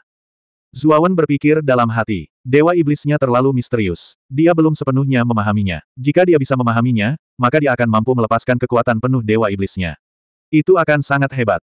Zuawan berpikir dalam hati. Dewa iblisnya terlalu misterius. Dia belum sepenuhnya memahaminya. Jika dia bisa memahaminya, maka dia akan mampu melepaskan kekuatan penuh dewa iblisnya. Itu akan sangat hebat.